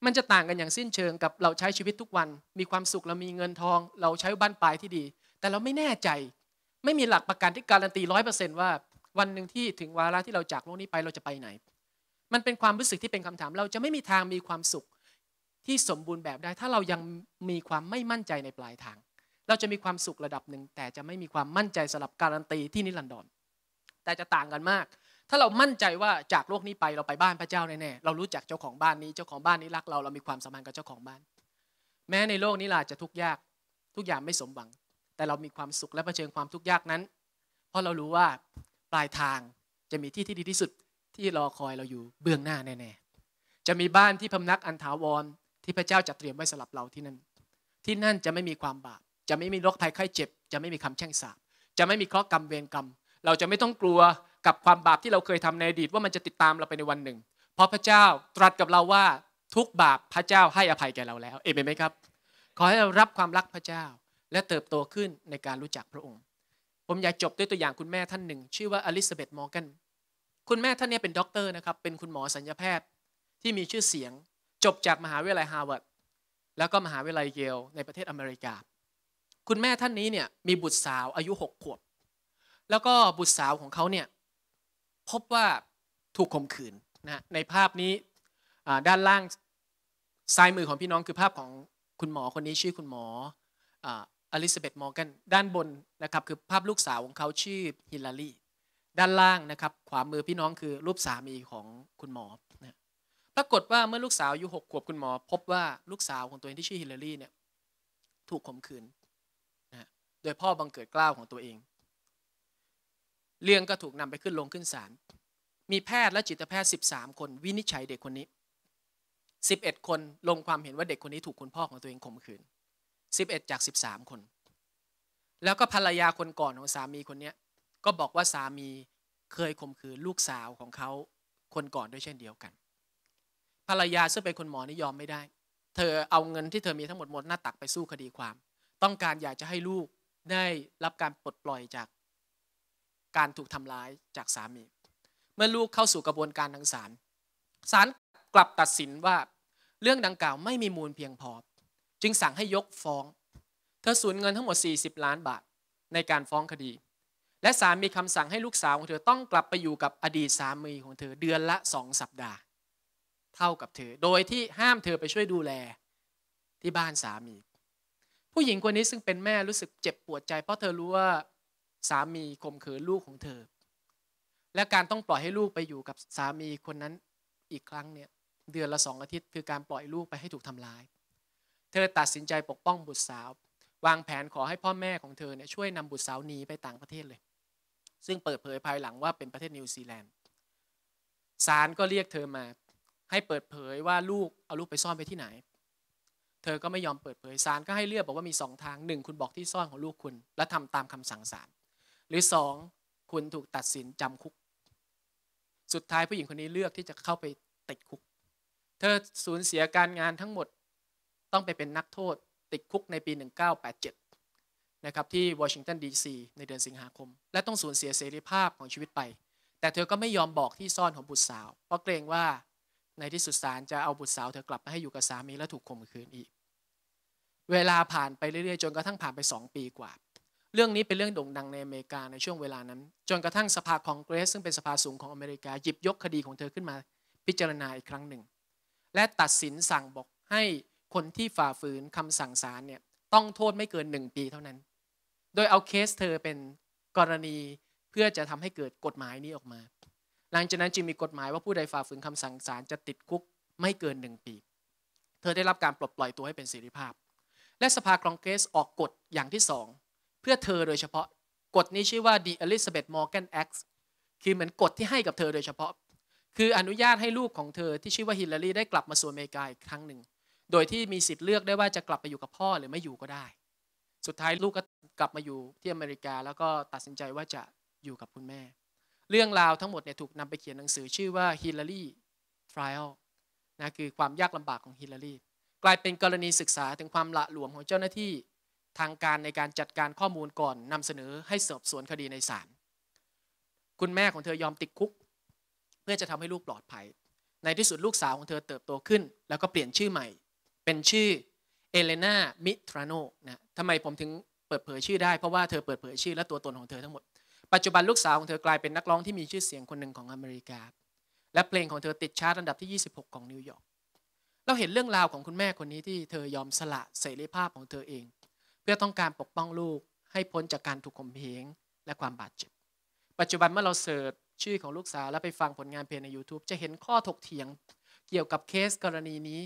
มันจะต่างกันอย่างสิ้นเชิงกับเราใช้ชีวิตทุกวัน มีความสุขเรามีเงินทอง เราใช้บ้านปลายที่ดี แต่เราไม่แน่ใจ ไม่มีหลักประกันที่การันตีร้อยเปอร์เซนต์ว่า วันหนึ่งที่ถึงวาระที่เราจากโลกนี้ไปเราจะไปไหน มันเป็นความรู้สึกที่เป็นคำถามเราจะไม่มีทางมีความสุขที่สมบูรณ์แบบได้ถ้าเรายังมีความไม่มั่นใจในปลายทาง เราจะมีความสุขระดับหนึ่งแต่จะไม่มีความมั่นใจสำหรับการันตีที่นิรันดรแต่จะต่างกันมาก ถ้าเรามั่นใจว่าจากโลกนี้ไปเราไปบ้านพระเจ้าแน่ๆเรารู้จักเจ้าของบ้านนี้เจ้าของบ้านนี้รักเราเรามีความสัมพันธ์กับเจ้าของบ้าน แม้ในโลกนี้เราจะทุกข์ยากทุกอย่างไม่สมหวัง แต่เรามีความสุขและะเผชิญความทุกข์ยากนั้น เพราะเรารู้ว่าปลายทางจะมีที่ที่ดีที่สุดที่รอคอยเราอยู่เบื้องหน้าแน่ๆจะมีบ้านที่พำนักอันถาวรที่พระเจ้าจัดเตรียมไว้สำหรับเราที่นั่น ที่นั่นจะไม่มีความบาป จะไม่มีโรคภัยไข้เจ็บ จะไม่มีคำแช่งสาป จะไม่มีเคราะห์กรรมเวรกรรม เราจะไม่ต้องกลัวกับความบาปที่เราเคยทำในอดีตว่ามันจะติดตามเราไปในวันหนึ่ง เพราะพระเจ้าตรัสกับเราว่าทุกบาปพระเจ้าให้อภัยแก่เราแล้ว เอเมนไหมครับ ขอให้เรารับความรักพระเจ้าและเติบโตขึ้นในการรู้จักพระองค์ ผมอยากจบด้วยตัวอย่างคุณแม่ท่านหนึ่งชื่อว่าอลิซาเบธมอร์แกน คุณแม่ท่านนี้เป็นด็อกเตอร์นะครับ เป็นคุณหมอสัญญาแพทย์ที่มีชื่อเสียงจบจากมหาวิทยาลัยฮาร์วาร์ดแล้วก็มหาวิทยาลัยเยลในประเทศอเมริกา คุณแม่ท่านนี้เนี่ยมีบุตรสาวอายุหกขวบแล้วก็บุตรสาวของเขาเนี่ยพบว่าถูกข่มขืนนะในภาพนี้ด้านล่างซ้ายมือของพี่น้องคือภาพของคุณหมอคนนี้ชื่อคุณหมออลิซาเบธมอร์แกนด้านบนนะครับคือภาพลูกสาวของเขาชื่อฮิลลารีด้านล่างนะครับขวามือพี่น้องคือรูปสามีของคุณหมอปรากฏว่าเมื่อลูกสาวอายุหกขวบคุณหมอ พบว่า ลูกสาวของตัวเองที่ชื่อฮิลลารีเนี่ยถูกข่มขืนนะโดยพ่อบังเกิดกล้าวของตัวเองเรื่องก็ถูกนำไปขึ้นลงขึ้นศาลมีแพทย์และจิตแพทย์ 13 คนวินิจฉัยเด็กคนนี้ 11 คนลงความเห็นว่าเด็กคนนี้ถูกคุณพ่อของตัวเองข่มขืน 11 จาก 13 คน แล้วก็ภรรยาคนก่อนของสามีคนนี้ก็บอกว่าสามีเคยข่มขืนลูกสาวของเขาคนก่อนด้วยเช่นเดียวกันภรรยาซึ่งเป็นคนหมอนี่ยอมไม่ได้ เธอเอาเงินที่เธอมีทั้งหมดหมดหน้าตักไปสู้คดีความ ต้องการอยากจะให้ลูกได้รับการปลดปล่อยจาก การถูกทำร้ายจากสามี เมื่อลูกเข้าสู่กระบวนการทางศาล ศาลกลับตัดสินว่าเรื่องดังกล่าวไม่มีมูลเพียงพอ จึงสั่งให้ยกฟ้อง เธอสูญเงินทั้งหมด 40 ล้านบาทในการฟ้องคดี และศาลมีคำสั่งให้ลูกสาวของเธอต้องกลับไปอยู่กับอดีตสามีของเธอเดือนละสองสัปดาห์เท่ากับเธอ โดยที่ห้ามเธอไปช่วยดูแลที่บ้านสามี ผู้หญิงคนนี้ซึ่งเป็นแม่รู้สึกเจ็บปวดใจเพราะเธอรู้ว่าสามีข่มขืนลูกของเธอ และการต้องปล่อยให้ลูกไปอยู่กับสามีคนนั้นอีกครั้งเนี่ยเดือนละสองอาทิตย์คือการปล่อยลูกไปให้ถูกทำร้าย เธอตัดสินใจปกป้องบุตรสาว วางแผนขอให้พ่อแม่ของเธอเนี่ยช่วยนำบุตรสาวหนีไปต่างประเทศเลย ซึ่งเปิดเผยภายหลังว่าเป็นประเทศนิวซีแลนด์ศาลก็เรียกเธอมาให้เปิดเผยว่าลูกเอาลูกไปซ่อนไปที่ไหน เธอก็ไม่ยอมเปิดเผยศาลก็ให้เลือกบอกว่ามีสองทางหนึ่งคุณบอกที่ซ่อนของลูกคุณและทำตามคำสั่งศาลหรือสองคุณถูกตัดสินจำคุก สุดท้ายผู้หญิงคนนี้เลือกที่จะเข้าไปติดคุก เธอสูญเสียการงานทั้งหมดต้องไปเป็นนักโทษติดคุกในปี 1987นะครับที่วอชิงตันดีซีในเดือนสิงหาคม และต้องสูญเสียเสรีภาพของชีวิตไป แต่เธอก็ไม่ยอมบอกที่ซ่อนของบุตรสาวเพราะเกรงว่าในที่สุดสารจะเอาบุตรสาวเธอกลับมาให้อยู่กับสามีและถูกข่มขืนอีก เวลาผ่านไปเรื่อยๆ จนกระทั่งผ่านไปสองปีกว่า เรื่องนี้เป็นเรื่องโด่งดังในอเมริกาในช่วงเวลานั้น จนกระทั่งสภาคองเกรส ซึ่งเป็นสภาสูงของอเมริกาหยิบยกคดีของเธอขึ้นมา พิจารณาอีกครั้งหนึ่ง และตัดสินสั่งบอกให้คนที่ฝ่าฝืนคำสั่งศาลเนี่ยต้องโทษไม่เกินหนึ่งปีเท่านั้น โดยเอาเคสเธอเป็นกรณีเพื่อจะทำให้เกิดกฎหมายนี้ออกมาหลังจากนั้นจึงมีกฎหมายว่าผู้ใดฝ่าฝืนคำสั่งศาลจะติดคุกไม่เกินหนึ่งปี เธอได้รับการปลดปล่อยตัวให้เป็นเสรีภาพ และสภาคองเกรสออกกฎอย่างที่สองเพื่อเธอโดยเฉพาะกฎนี้ชื่อว่า The Elizabeth Morgan Act คือเหมือนกฎที่ให้กับเธอโดยเฉพาะ คืออนุญาตให้ลูกของเธอที่ชื่อว่าฮิลลารีได้กลับมาสู่อเมริกาอีกครั้งหนึ่งโดยที่มีสิทธิ์เลือกได้ว่าจะกลับไปอยู่กับพ่อหรือไม่อยู่ก็ได้ สุดท้ายลูกก็กลับมาอยู่ที่อเมริกาแล้วก็ตัดสินใจว่าจะอยู่กับคุณแม่เรื่องราวทั้งหมดเนี่ยถูกนำไปเขียนหนังสือชื่อว่า Hillary Trial นะคือความยากลำบากของฮิลลารีกลายเป็นกรณีศึกษาถึงความละหลวมของเจ้าหน้าที่ ทางการในการจัดการข้อมูลก่อนนำเสนอให้สอบสวนคดีในศาลคุณแม่ของเธอยอมติดคุก เพื่อจะทำให้ลูกปลอดภัย ในที่สุดลูกสาวของเธอเติบโตขึ้น แล้วก็เปลี่ยนชื่อใหม่ เป็นชื่อเอเลนามิทราโนนะทำไมผมถึงเปิดเผยชื่อได้เพราะว่าเธอเปิดเผยชื่อและตัวตนของเธอทั้งหมดปัจจุบันลูกสาวของเธอกลายเป็นนักร้องที่มีชื่อเสียงคนหนึ่งของอเมริกา และเพลงของเธอติดชาร์ตอันดับที่ 26 ของนิวยอร์กเราเห็นเรื่องราวของคุณแม่คนนี้ที่เธอยอมสละเสรีภาพของเธอเอง เพื่อต้องการปกป้องลูก ให้พ้นจากการถูกข่มเหงและความบาดเจ็บ ปัจจุบันเมื่อเราเสิร์ชชื่อของลูกสาว และไปฟังผลงานเพลงใน YouTube จะเห็นข้อถกเถียงเกี่ยวกับเคสกรณีนี้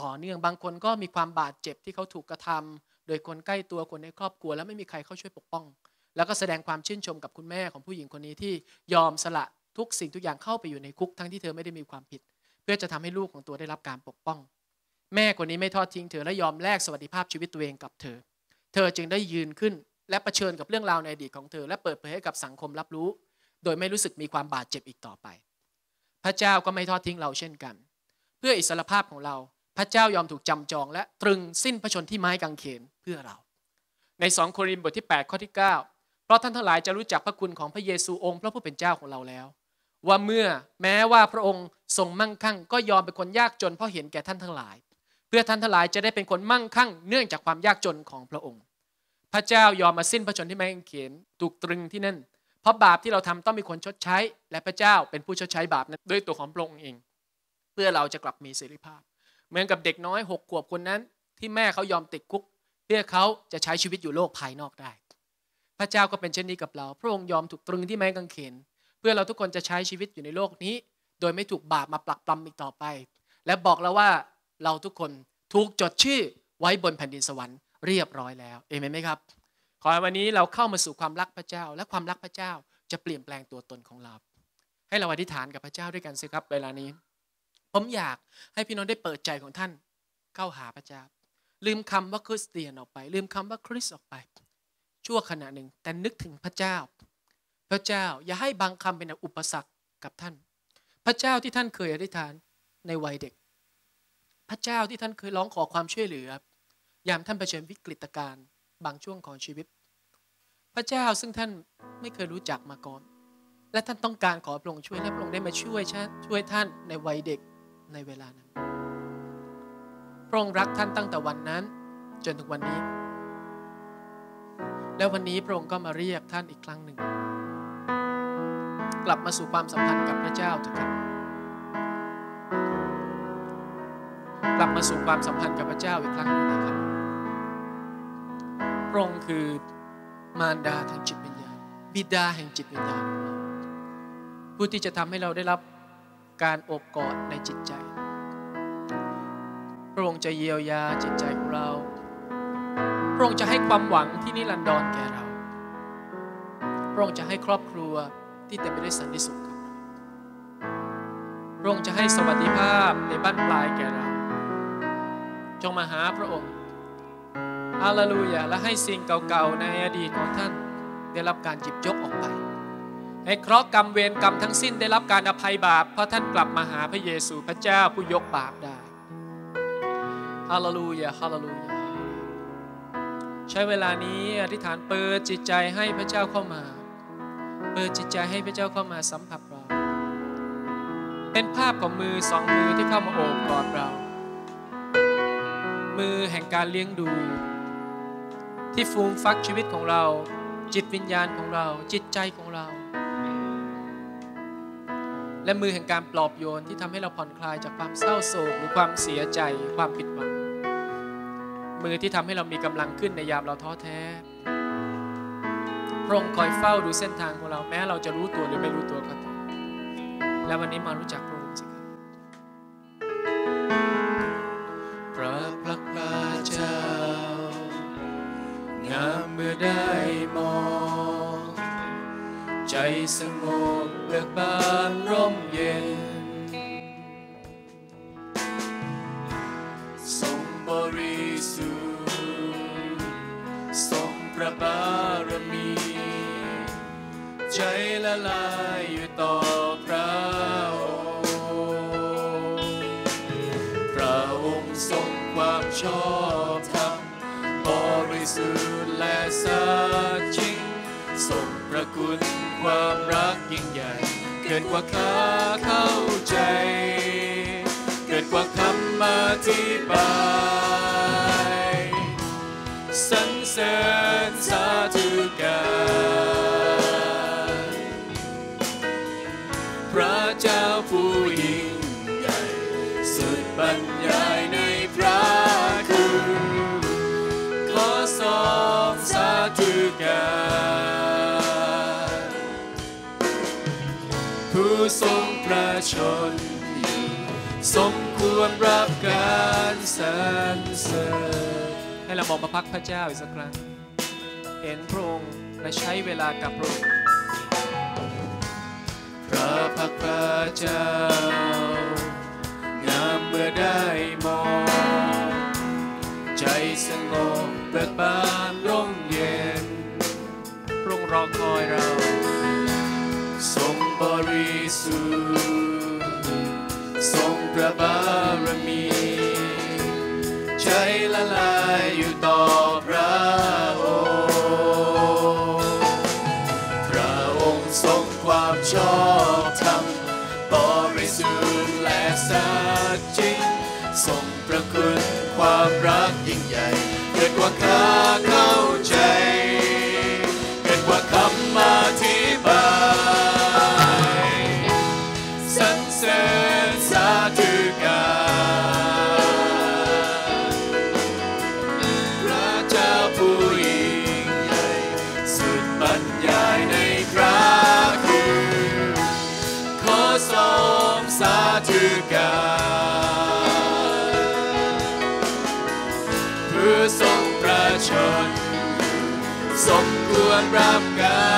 ต่อเนื่องบางคนก็มีความบาดเจ็บที่เขาถูกกระทำ โดยคนใกล้ตัวคนในครอบครัว และไม่มีใครเข้าช่วยปกป้องแล้วก็แสดงความชื่นชมกับคุณแม่ของผู้หญิงคนนี้ที่ยอมสละทุกสิ่งทุกอย่างเข้าไปอยู่ในคุกทั้งที่เธอไม่ได้มีความผิด เพื่อจะทำให้ลูกของตัวได้รับการปกป้อง แม่คนนี้ไม่ทอดทิ้งเธอและยอมแลกสวัสดิภาพชีวิตตัวเองกับเธอ เธอจึงได้ยืนขึ้น และะเผชิญกับเรื่องราวในอดีตของเธอ และเปิดเผยให้กับสังคมรับรู้ โดยไม่รู้สึกมีความบาดเจ็บอีกต่อไป พระเจ้าก็ไม่ทอดทิ้งเราเช่นกัน เพื่ออิสรภาพของเรา พระเจ้ายอมถูกจำจอง และตรึงสิ้นพระชนที่ไม้กางเขนเพื่อเรา ใน2โครินธ์บทที่8ข้อที่9เพราะท่านทั้งหลายจะรู้จักพระคุณของพระเยซูองค์พระผู้เป็นเจ้าของเราแล้ว ว่าเมื่อแม้ว่าพระองค์ทรงมั่งคั่ง ก็ยอมเป็นคนยากจนเพราะเห็นแก่ท่านทั้งหลาย เพื่อท่านทั้งหลายจะได้เป็นคนมั่งคั่งเนื่องจากความยากจนของพระองค์ พระเจ้ายอมมาสิ้นพระชนที่ไม้กางเขนถูกตรึงที่นั่นเพราะบาปที่เราทำต้องมีคนชดใช้และพระเจ้าเป็นผู้ชดใช้บาปนั้นด้วยตัวของพระองค์เอง เพื่อเราจะกลับมีเสรีภาพเหมือนกับเด็กน้อยหกขวบคนนั้น ที่แม่เขายอมติดคุกเพื่อเขาจะใช้ชีวิตอยู่โลกภายนอกได้พระเจ้าก็เป็นเช่นนี้กับเรา พระองค์ยอมถูกตรึงที่ไม้กางเขนเพื่อเราทุกคนจะใช้ชีวิตอยู่ในโลกนี้ โดยไม่ถูกบาปมาปลักปลำอีกต่อไป และบอกแล้วว่าเราทุกคนถูกจดชื่อไว้บนแผ่นดินสวรรค์เรียบร้อยแล้ว เอเมนไหมครับ ขอวันนี้เราเข้ามาสู่ความรักพระเจ้าและความรักพระเจ้าจะเปลี่ยนแปลงตัวตนของเรา ให้เราอธิษฐานกับพระเจ้าด้วยกันสิครับ เวลานี้ ผมอยากให้พี่น้องได้เปิดใจของท่านเข้าหาพระเจ้า ลืมคำว่าคริสเตียนออกไป ลืมคำว่าคริสออกไปชั่วขณะหนึ่งแต่นึกถึงพระเจ้า พระเจ้าอย่าให้บางคำเป็นอุปสรรคกับท่าน พระเจ้าที่ท่านเคยอธิษฐานในวัยเด็ก พระเจ้าที่ท่านเคยร้องขอความช่วยเหลือ ยามท่านเผชิญวิกฤตการณ์บางช่วงของชีวิต พระเจ้าซึ่งท่านไม่เคยรู้จักมาก่อน และท่านต้องการขอพระองค์ช่วยและพระองค์ได้มาช่วยช่วยท่านในวัยเด็กในเวลานั้นพระองค์รักท่านตั้งแต่วันนั้น จนถึงวันนี้แล้ววันนี้พระองค์ก็มาเรียกท่านอีกครั้งหนึ่ง กลับมาสู่ความสัมพันธ์กับพระเจ้าเถอะครับกลับมาสู่ความสัมพันธ์กับพระเจ้าอีกครั้งหนึ่งนะครับพระองค์คือ มารดาทางจิตวิญญาณบิดาแห่งจิตวิญญาณของเราผู้ที่จะทำให้เราได้รับการอบกอดในจิตใจพระองค์จะเยียวยาจิตใจของเราพระองค์จะให้ความหวังที่นิรันดรแก่เรา พระองค์จะให้ครอบครัวที่เต็มไปด้วยสันติสุขกับเรา พระองค์จะให้สวัสดิภาพในบ้านปลายแก่เรา จงมาหาพระองค์อาลลูยา และให้สิ่งเก่าๆ ในอดีตของท่านได้รับการจิบยกออกไป ให้เคราะห์กรรมเวรกรรมทั้งสิ้นได้รับการอภัยบาป เพราะท่านกลับมาหาพระเยซูพระเจ้าผู้ยกบาปได้ฮาเลลูยาฮาเลลูยาใช้เวลานี้อธิษฐานเปิดจิตใจให้พระเจ้าเข้ามา เปิดจิตใจให้พระเจ้าเข้ามาสัมผัสเรา เป็นภาพของมือสองมือที่เข้ามาโอบกอดเรา มือแห่งการเลี้ยงดู ที่ฟูมฟักชีวิตของเรา จิตวิญญาณของเรา จิตใจของเรา และมือแห่งการปลอบโยน ที่ทำให้เราผ่อนคลายจากความเศร้าโศกหรือความเสียใจความผิดหวังมือที่ทำให้เรามีกำลังขึ้นในยามเราท้อแท้ พระองค์คอยเฝ้าดูเส้นทางของเราแม้เราจะรู้ตัวหรือไม่รู้ตัวก็ตาม และวันนี้มารู้จักพระองค์สิครับ พระพละพระเจ้างามเมื่อได้มอง ใจสงบเบิกบานร่มละลายอยู่ต่อพระองค์พระองค์ทรงความชอบธรรมบริสุทธิ์และสัจจริงทรงประคุณความรักยิ่งใหญ่ เกินกว่าข้าเข้าใจ เกินกว่าคำมาที่บาย สรรเสริญสาธุการชนอยู่สมควรรับการสรรเสริญให้เรามองมาพักพระเจ้าอีกสักครั้ง เห็นพระองค์และใช้เวลากับพระองค์พระพักพระเจ้า งามเมื่อได้มอง ใจสงบเปิดบานร่มเย็นพระองค์รอคอยเราทรงบริสุทธิ์ทรงพระบารมี ใจละลายอยู่ต่อพระองค์พระองค์ทรงความชอบธรรมบริสุทธิ์และสัจจริงทรงประคุณความรักยิ่งใหญ่ เกิดกว่าข้าข้า Lord from God.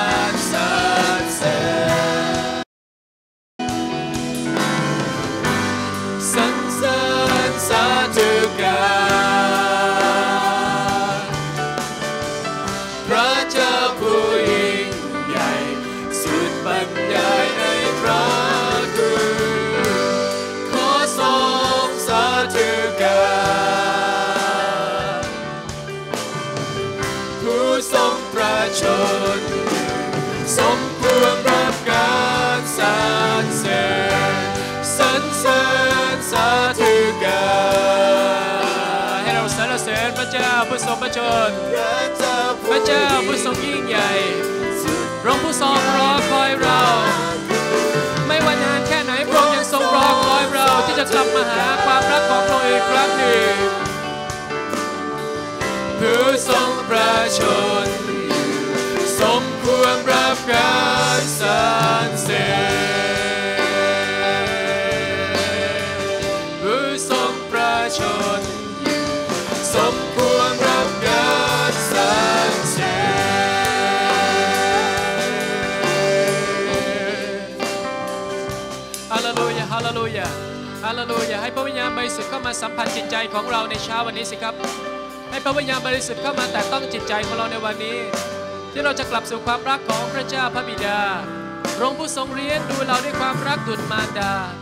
ชนพระเจ้าผู้ทรงยิ่งใหญ่รองผู้ทรงรอคอยเรา ไม่ว่านานแค่ไหนพระองค์ยังทรงรอคอยเราที่จะกลับมาหาความรักของพระองค์อีกครั้งหนึ่งผู้ทรงประชนสมควรรับการสรรเสริญลลูยาให้พระวิญญาณบริสุทธิ์เข้ามาสัมผัสจิตใจของเราในเช้าวันนี้สิครับ ให้พระวิญญาณบริสุทธิ์เข้ามาแต่ต้องจิตใจของเราในวันนี้ ที่เราจะกลับสู่ความรักของพระเจ้าพระบิดาพระองค์ผู้ทรงเลี้ยงดูเราด้วยความรักดุจมารดา